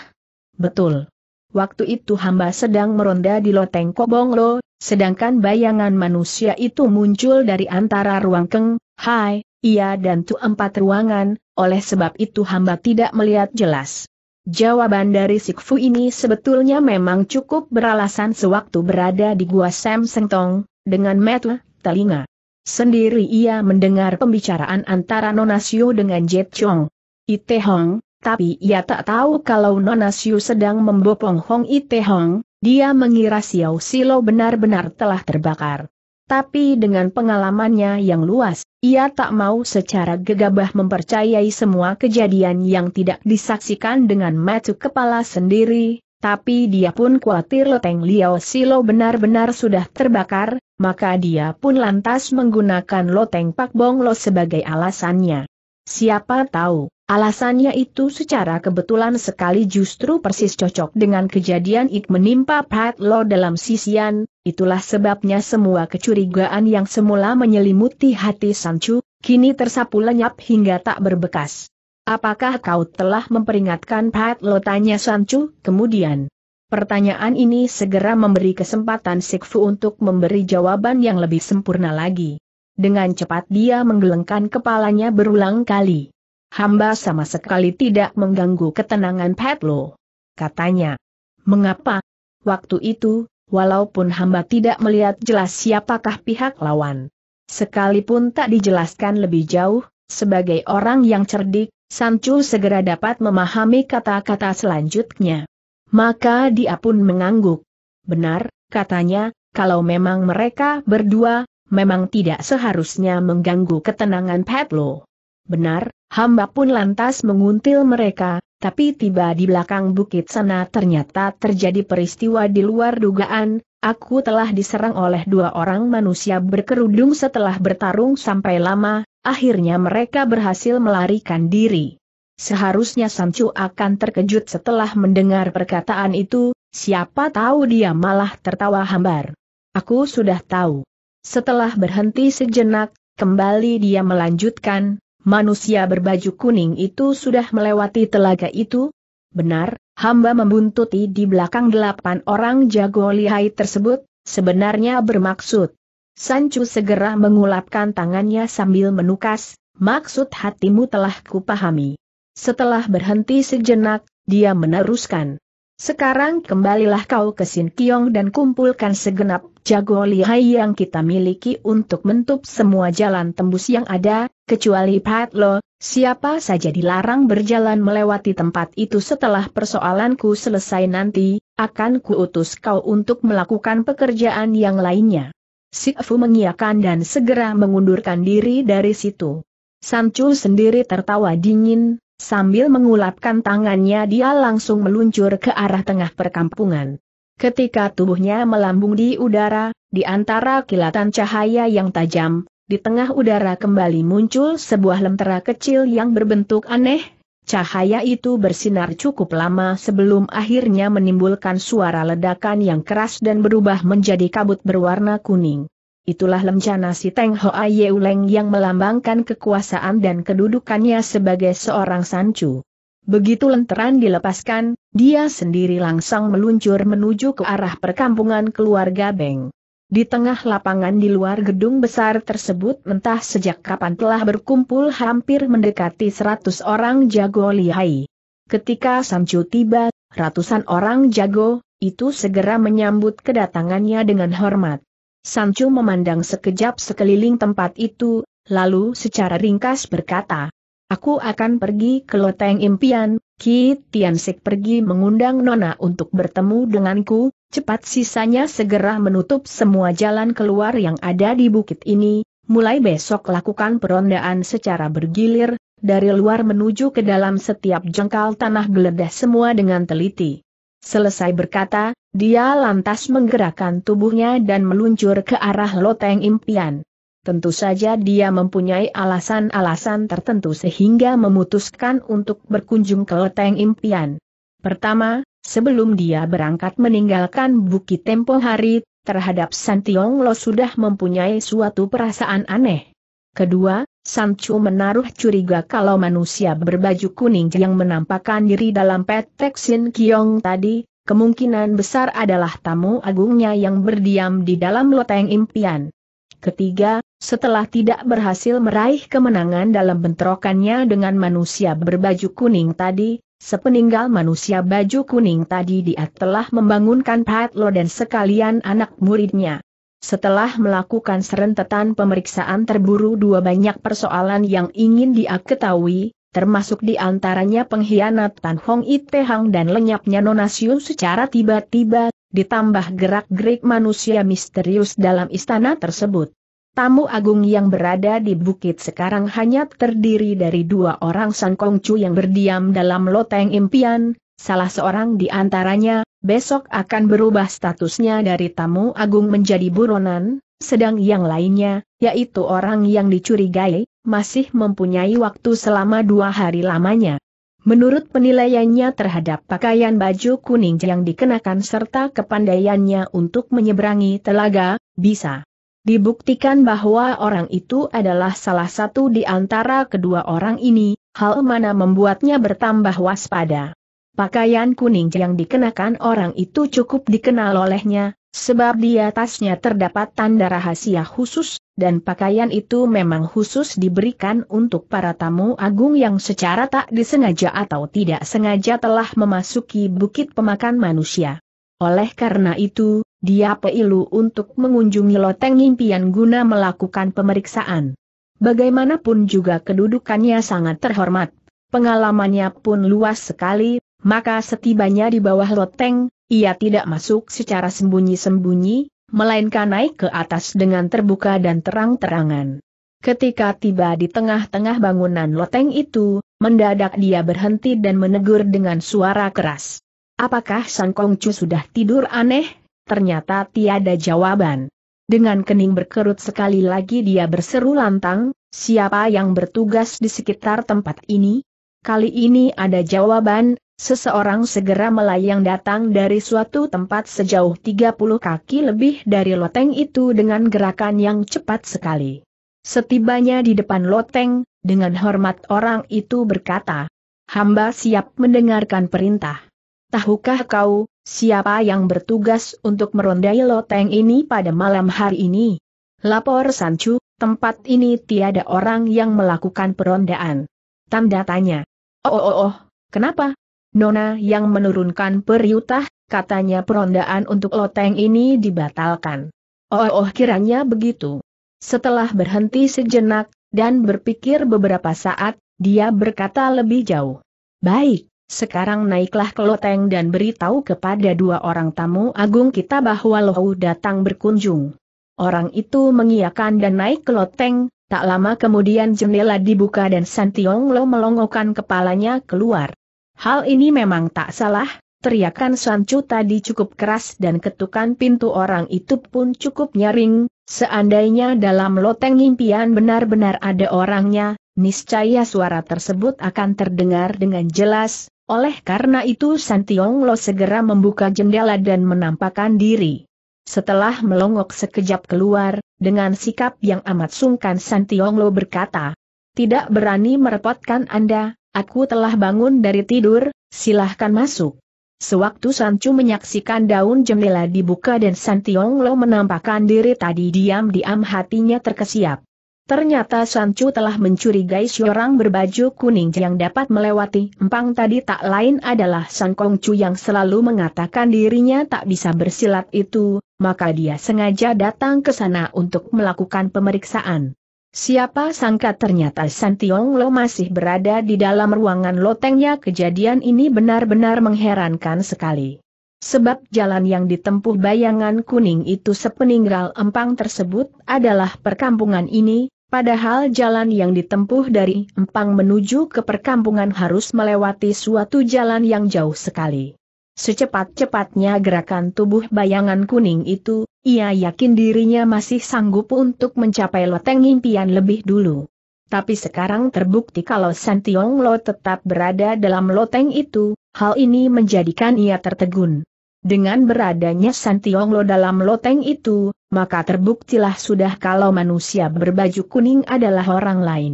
Betul waktu itu hamba sedang meronda di loteng Kobonglo, sedangkan bayangan manusia itu muncul dari antara ruang keng, hai, ia dan tu empat ruangan, oleh sebab itu hamba tidak melihat jelas. Jawaban dari Sikfu ini sebetulnya memang cukup beralasan sewaktu berada di Gua Sam Sengtong, dengan metu, telinga. Sendiri ia mendengar pembicaraan antara Nonasio dengan Jet Chong. Ite Hong, tapi ia tak tahu kalau Nona Siu sedang membopong Hong Ite Hong, dia mengira Xiao Silo benar-benar telah terbakar. Tapi dengan pengalamannya yang luas, ia tak mau secara gegabah mempercayai semua kejadian yang tidak disaksikan dengan mata kepala sendiri, tapi dia pun khawatir Loteng Liao Silo benar-benar sudah terbakar, maka dia pun lantas menggunakan Loteng Pak Bong Lo sebagai alasannya. Siapa tahu, Alasannya itu secara kebetulan sekali justru persis cocok dengan kejadian Ik menimpa Pat Lo dalam sisian, itulah sebabnya semua kecurigaan yang semula menyelimuti hati Sancu, kini tersapu lenyap hingga tak berbekas. Apakah kau telah memperingatkan Pat Lo tanya Sancu, kemudian? Pertanyaan ini segera memberi kesempatan Sikfu untuk memberi jawaban yang lebih sempurna lagi. Dengan cepat dia menggelengkan kepalanya berulang kali hamba sama sekali tidak mengganggu ketenangan Petlo. Katanya, mengapa? Waktu itu, walaupun hamba tidak melihat jelas siapakah pihak lawan. Sekalipun tak dijelaskan lebih jauh, sebagai orang yang cerdik, Sancho segera dapat memahami kata-kata selanjutnya. Maka dia pun mengangguk. Benar, katanya, kalau memang mereka berdua, memang tidak seharusnya mengganggu ketenangan Petlo. Benar, Hamba pun lantas menguntil mereka, tapi tiba di belakang bukit sana ternyata terjadi peristiwa di luar dugaan, aku telah diserang oleh dua orang manusia berkerudung setelah bertarung sampai lama, akhirnya mereka berhasil melarikan diri. Seharusnya Sancu akan terkejut setelah mendengar perkataan itu, siapa tahu dia malah tertawa hambar. Aku sudah tahu. Setelah berhenti sejenak, kembali dia melanjutkan, manusia berbaju kuning itu sudah melewati telaga itu? Benar, hamba membuntuti di belakang delapan orang jago lihai tersebut, sebenarnya bermaksud. Sancu segera mengulapkan tangannya sambil menukas, maksud hatimu telah kupahami. Setelah berhenti sejenak, dia meneruskan. Sekarang kembalilah kau ke Sin Kiong dan kumpulkan segenap jago lihai yang kita miliki untuk mentup semua jalan tembus yang ada, Kecuali Pat Lo, siapa saja dilarang berjalan melewati tempat itu setelah persoalanku selesai nanti, akan kuutus kau untuk melakukan pekerjaan yang lainnya. Si Fu mengiakan dan segera mengundurkan diri dari situ. Sanchu sendiri tertawa dingin, sambil mengulapkan tangannya dia langsung meluncur ke arah tengah perkampungan. Ketika tubuhnya melambung di udara, di antara kilatan cahaya yang tajam, di tengah udara kembali muncul sebuah lentera kecil yang berbentuk aneh, cahaya itu bersinar cukup lama sebelum akhirnya menimbulkan suara ledakan yang keras dan berubah menjadi kabut berwarna kuning. Itulah lencana si Teng Hoa Yeuleng yang melambangkan kekuasaan dan kedudukannya sebagai seorang sancu. Begitu lenteran dilepaskan, dia sendiri langsung meluncur menuju ke arah perkampungan keluarga Beng. Di tengah lapangan di luar gedung besar tersebut mentah sejak kapan telah berkumpul hampir mendekati seratus orang jago lihai. Ketika Samcu tiba, ratusan orang jago, itu segera menyambut kedatangannya dengan hormat. Samcu memandang sekejap sekeliling tempat itu, lalu secara ringkas berkata, Aku akan pergi ke loteng impian, Ki Sik pergi mengundang Nona untuk bertemu denganku, Cepat sisanya segera menutup semua jalan keluar yang ada di bukit ini, mulai besok lakukan perondaan secara bergilir, dari luar menuju ke dalam setiap jengkal tanah geledah semua dengan teliti. Selesai berkata, dia lantas menggerakkan tubuhnya dan meluncur ke arah loteng impian. Tentu saja dia mempunyai alasan-alasan tertentu sehingga memutuskan untuk berkunjung ke loteng impian. Pertama, Sebelum dia berangkat meninggalkan Bukit Tempo Hari, terhadap San Tiong Lo sudah mempunyai suatu perasaan aneh. Kedua, San Chu menaruh curiga kalau manusia berbaju kuning yang menampakkan diri dalam petek Sin Kiong tadi, kemungkinan besar adalah tamu agungnya yang berdiam di dalam loteng impian. Ketiga, setelah tidak berhasil meraih kemenangan dalam bentrokannya dengan manusia berbaju kuning tadi, Sepeninggal manusia baju kuning tadi dia telah membangunkan Pat Lo dan sekalian anak muridnya. Setelah melakukan serentetan pemeriksaan terburu dua banyak persoalan yang ingin dia ketahui, termasuk di antaranya pengkhianatan Hong Ite Hang dan lenyapnya Nonasium secara tiba-tiba, ditambah gerak-gerik manusia misterius dalam istana tersebut. Tamu agung yang berada di bukit sekarang hanya terdiri dari dua orang Sang Kongcu yang berdiam dalam loteng impian, salah seorang di antaranya, besok akan berubah statusnya dari tamu agung menjadi buronan, sedang yang lainnya, yaitu orang yang dicurigai, masih mempunyai waktu selama dua hari lamanya. Menurut penilaiannya terhadap pakaian baju kuning yang dikenakan serta kepandaiannya untuk menyeberangi telaga, bisa Dibuktikan bahwa orang itu adalah salah satu di antara kedua orang ini, hal mana membuatnya bertambah waspada. Pakaian kuning yang dikenakan orang itu cukup dikenal olehnya, sebab di atasnya terdapat tanda rahasia khusus, dan pakaian itu memang khusus diberikan untuk para tamu agung yang secara tak disengaja atau tidak sengaja telah memasuki bukit pemakan manusia. Oleh karena itu, dia peilu untuk mengunjungi loteng impian guna melakukan pemeriksaan. Bagaimanapun juga kedudukannya sangat terhormat, pengalamannya pun luas sekali, maka setibanya di bawah loteng, ia tidak masuk secara sembunyi-sembunyi, melainkan naik ke atas dengan terbuka dan terang-terangan. Ketika tiba di tengah-tengah bangunan loteng itu, mendadak dia berhenti dan menegur dengan suara keras. Apakah Sang Kongcu sudah tidur aneh? ternyata tiada jawaban. Dengan kening berkerut sekali lagi dia berseru lantang, siapa yang bertugas di sekitar tempat ini? Kali ini ada jawaban, seseorang segera melayang datang dari suatu tempat sejauh 30 kaki lebih dari loteng itu dengan gerakan yang cepat sekali. Setibanya di depan loteng, dengan hormat orang itu berkata, Hamba siap mendengarkan perintah. Tahukah kau, Siapa yang bertugas untuk merondai loteng ini pada malam hari ini? Lapor Sancu, tempat ini tiada orang yang melakukan perondaan. Tanda tanya. Oh oh oh, kenapa? Nona yang menurunkan periutah, katanya perondaan untuk loteng ini dibatalkan. Oh oh, oh kiranya begitu. Setelah berhenti sejenak, dan berpikir beberapa saat, dia berkata lebih jauh. Baik, sekarang naiklah ke loteng dan beritahu kepada dua orang tamu agung kita bahwa Lohu datang berkunjung. Orang itu mengiyakan dan naik ke loteng, tak lama kemudian jendela dibuka dan Santiong Lo melongokkan kepalanya keluar. Hal ini memang tak salah, teriakan Sancu tadi cukup keras dan ketukan pintu orang itu pun cukup nyaring, seandainya dalam loteng impian benar-benar ada orangnya, niscaya suara tersebut akan terdengar dengan jelas, oleh karena itu San Tiong Lo segera membuka jendela dan menampakkan diri. Setelah melongok sekejap keluar, dengan sikap yang amat sungkan San Tiong Lo berkata, Tidak berani merepotkan Anda, aku telah bangun dari tidur, silahkan masuk. Sewaktu Sancu menyaksikan daun jendela dibuka dan San Tiong Lo menampakkan diri tadi diam-diam hatinya terkesiap. Ternyata Sancu telah mencurigai seorang berbaju kuning yang dapat melewati empang tadi tak lain adalah Sang Kongcu yang selalu mengatakan dirinya tak bisa bersilat itu, maka dia sengaja datang ke sana untuk melakukan pemeriksaan. Siapa sangka ternyata San Tiong Lo masih berada di dalam ruangan lotengnya kejadian ini benar-benar mengherankan sekali. Sebab jalan yang ditempuh bayangan kuning itu sepeninggal empang tersebut adalah perkampungan ini, Padahal jalan yang ditempuh dari Empang menuju ke perkampungan harus melewati suatu jalan yang jauh sekali. Secepat-cepatnya gerakan tubuh bayangan kuning itu, ia yakin dirinya masih sanggup untuk mencapai loteng impian lebih dulu. Tapi sekarang terbukti kalau San Tiong Lo tetap berada dalam loteng itu, hal ini menjadikan ia tertegun. Dengan beradanya San Tiong Lo dalam loteng itu, maka terbuktilah sudah kalau manusia berbaju kuning adalah orang lain.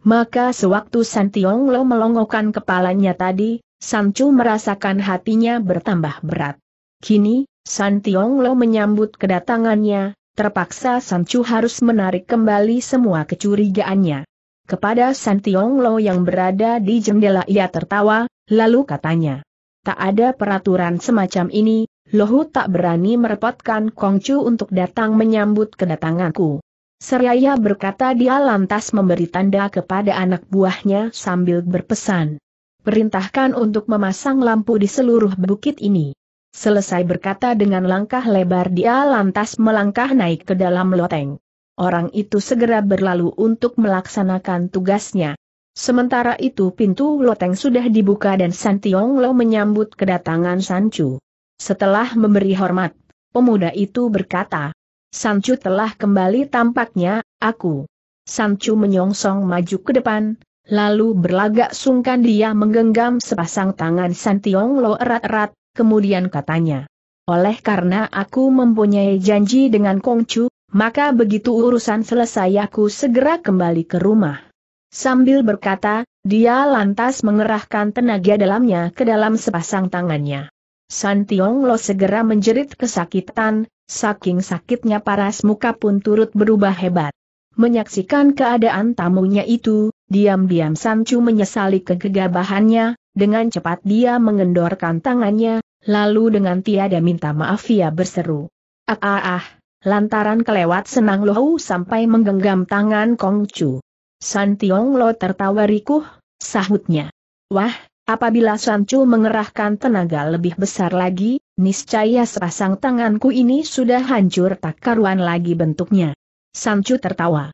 Maka sewaktu San Tiong Lo melongokkan kepalanya tadi, Sancu merasakan hatinya bertambah berat. Kini, San Tiong Lo menyambut kedatangannya, terpaksa Sancu harus menarik kembali semua kecurigaannya. Kepada San Tiong Lo yang berada di jendela ia tertawa, lalu katanya, Tak ada peraturan semacam ini, Lohu tak berani merepotkan Kongcu untuk datang menyambut kedatanganku. Seraya berkata dia lantas memberi tanda kepada anak buahnya sambil berpesan. Perintahkan untuk memasang lampu di seluruh bukit ini. Selesai berkata dengan langkah lebar dia lantas melangkah naik ke dalam loteng. Orang itu segera berlalu untuk melaksanakan tugasnya. Sementara itu pintu loteng sudah dibuka dan San Tiong Lo menyambut kedatangan Sancu. Setelah memberi hormat, pemuda itu berkata, Sancu telah kembali tampaknya, aku. Sancu menyongsong maju ke depan, lalu berlagak sungkan dia menggenggam sepasang tangan Santiong Lo erat-erat, kemudian katanya. Oleh karena aku mempunyai janji dengan Kongcu, maka begitu urusan selesai aku segera kembali ke rumah. Sambil berkata, dia lantas mengerahkan tenaga dalamnya ke dalam sepasang tangannya. San Tiong Lo segera menjerit kesakitan, saking sakitnya paras muka pun turut berubah hebat. Menyaksikan keadaan tamunya itu, diam-diam Sancu menyesali kegegabahannya, dengan cepat dia mengendorkan tangannya, lalu dengan tiada minta maaf ia berseru. Ah ah ah, lantaran kelewat senang loh sampai menggenggam tangan Kongcu. San Tiong Lo tertawa rikuh, sahutnya. Wah, Apabila Sancu mengerahkan tenaga lebih besar lagi, niscaya sepasang tanganku ini sudah hancur tak karuan lagi bentuknya. Sancu tertawa.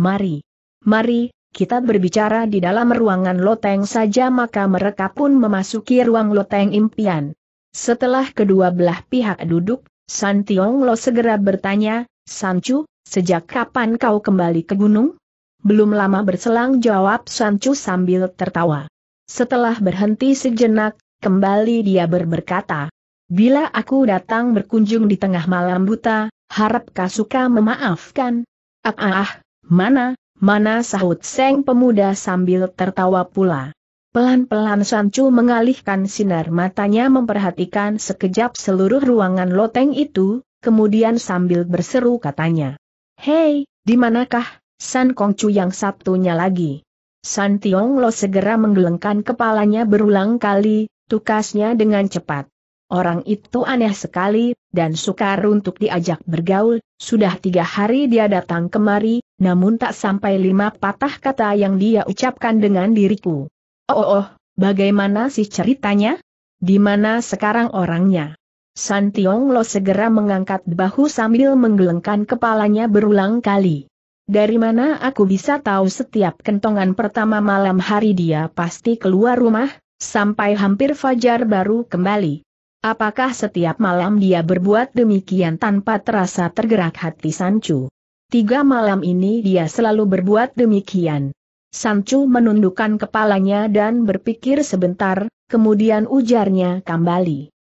Mari. Mari, kita berbicara di dalam ruangan loteng saja maka mereka pun memasuki ruang loteng impian. Setelah kedua belah pihak duduk, San Tiong Lo segera bertanya, Sancu, sejak kapan kau kembali ke gunung? Belum lama berselang jawab Sancu sambil tertawa. Setelah berhenti sejenak, kembali dia berberkata, Bila aku datang berkunjung di tengah malam buta, harap suka memaafkan. Ah, ah, ah mana, mana sahut Seng pemuda sambil tertawa pula. Pelan-pelan Sancu mengalihkan sinar matanya memperhatikan sekejap seluruh ruangan loteng itu, kemudian sambil berseru katanya. Hei, di manakah, San Kongcu yang satunya lagi? San Tiong Lo segera menggelengkan kepalanya berulang kali, tukasnya dengan cepat. Orang itu aneh sekali, dan sukar untuk diajak bergaul, sudah tiga hari dia datang kemari, namun tak sampai lima patah kata yang dia ucapkan dengan diriku. Oh, oh, oh bagaimana sih ceritanya? Di mana sekarang orangnya? San Tiong Lo segera mengangkat bahu sambil menggelengkan kepalanya berulang kali. Dari mana aku bisa tahu setiap kentongan pertama malam hari dia pasti keluar rumah, sampai hampir fajar baru kembali. Apakah setiap malam dia berbuat demikian tanpa terasa tergerak hati Sancu? Tiga malam ini dia selalu berbuat demikian. Sancu menundukkan kepalanya dan berpikir sebentar, kemudian ujarnya kembali.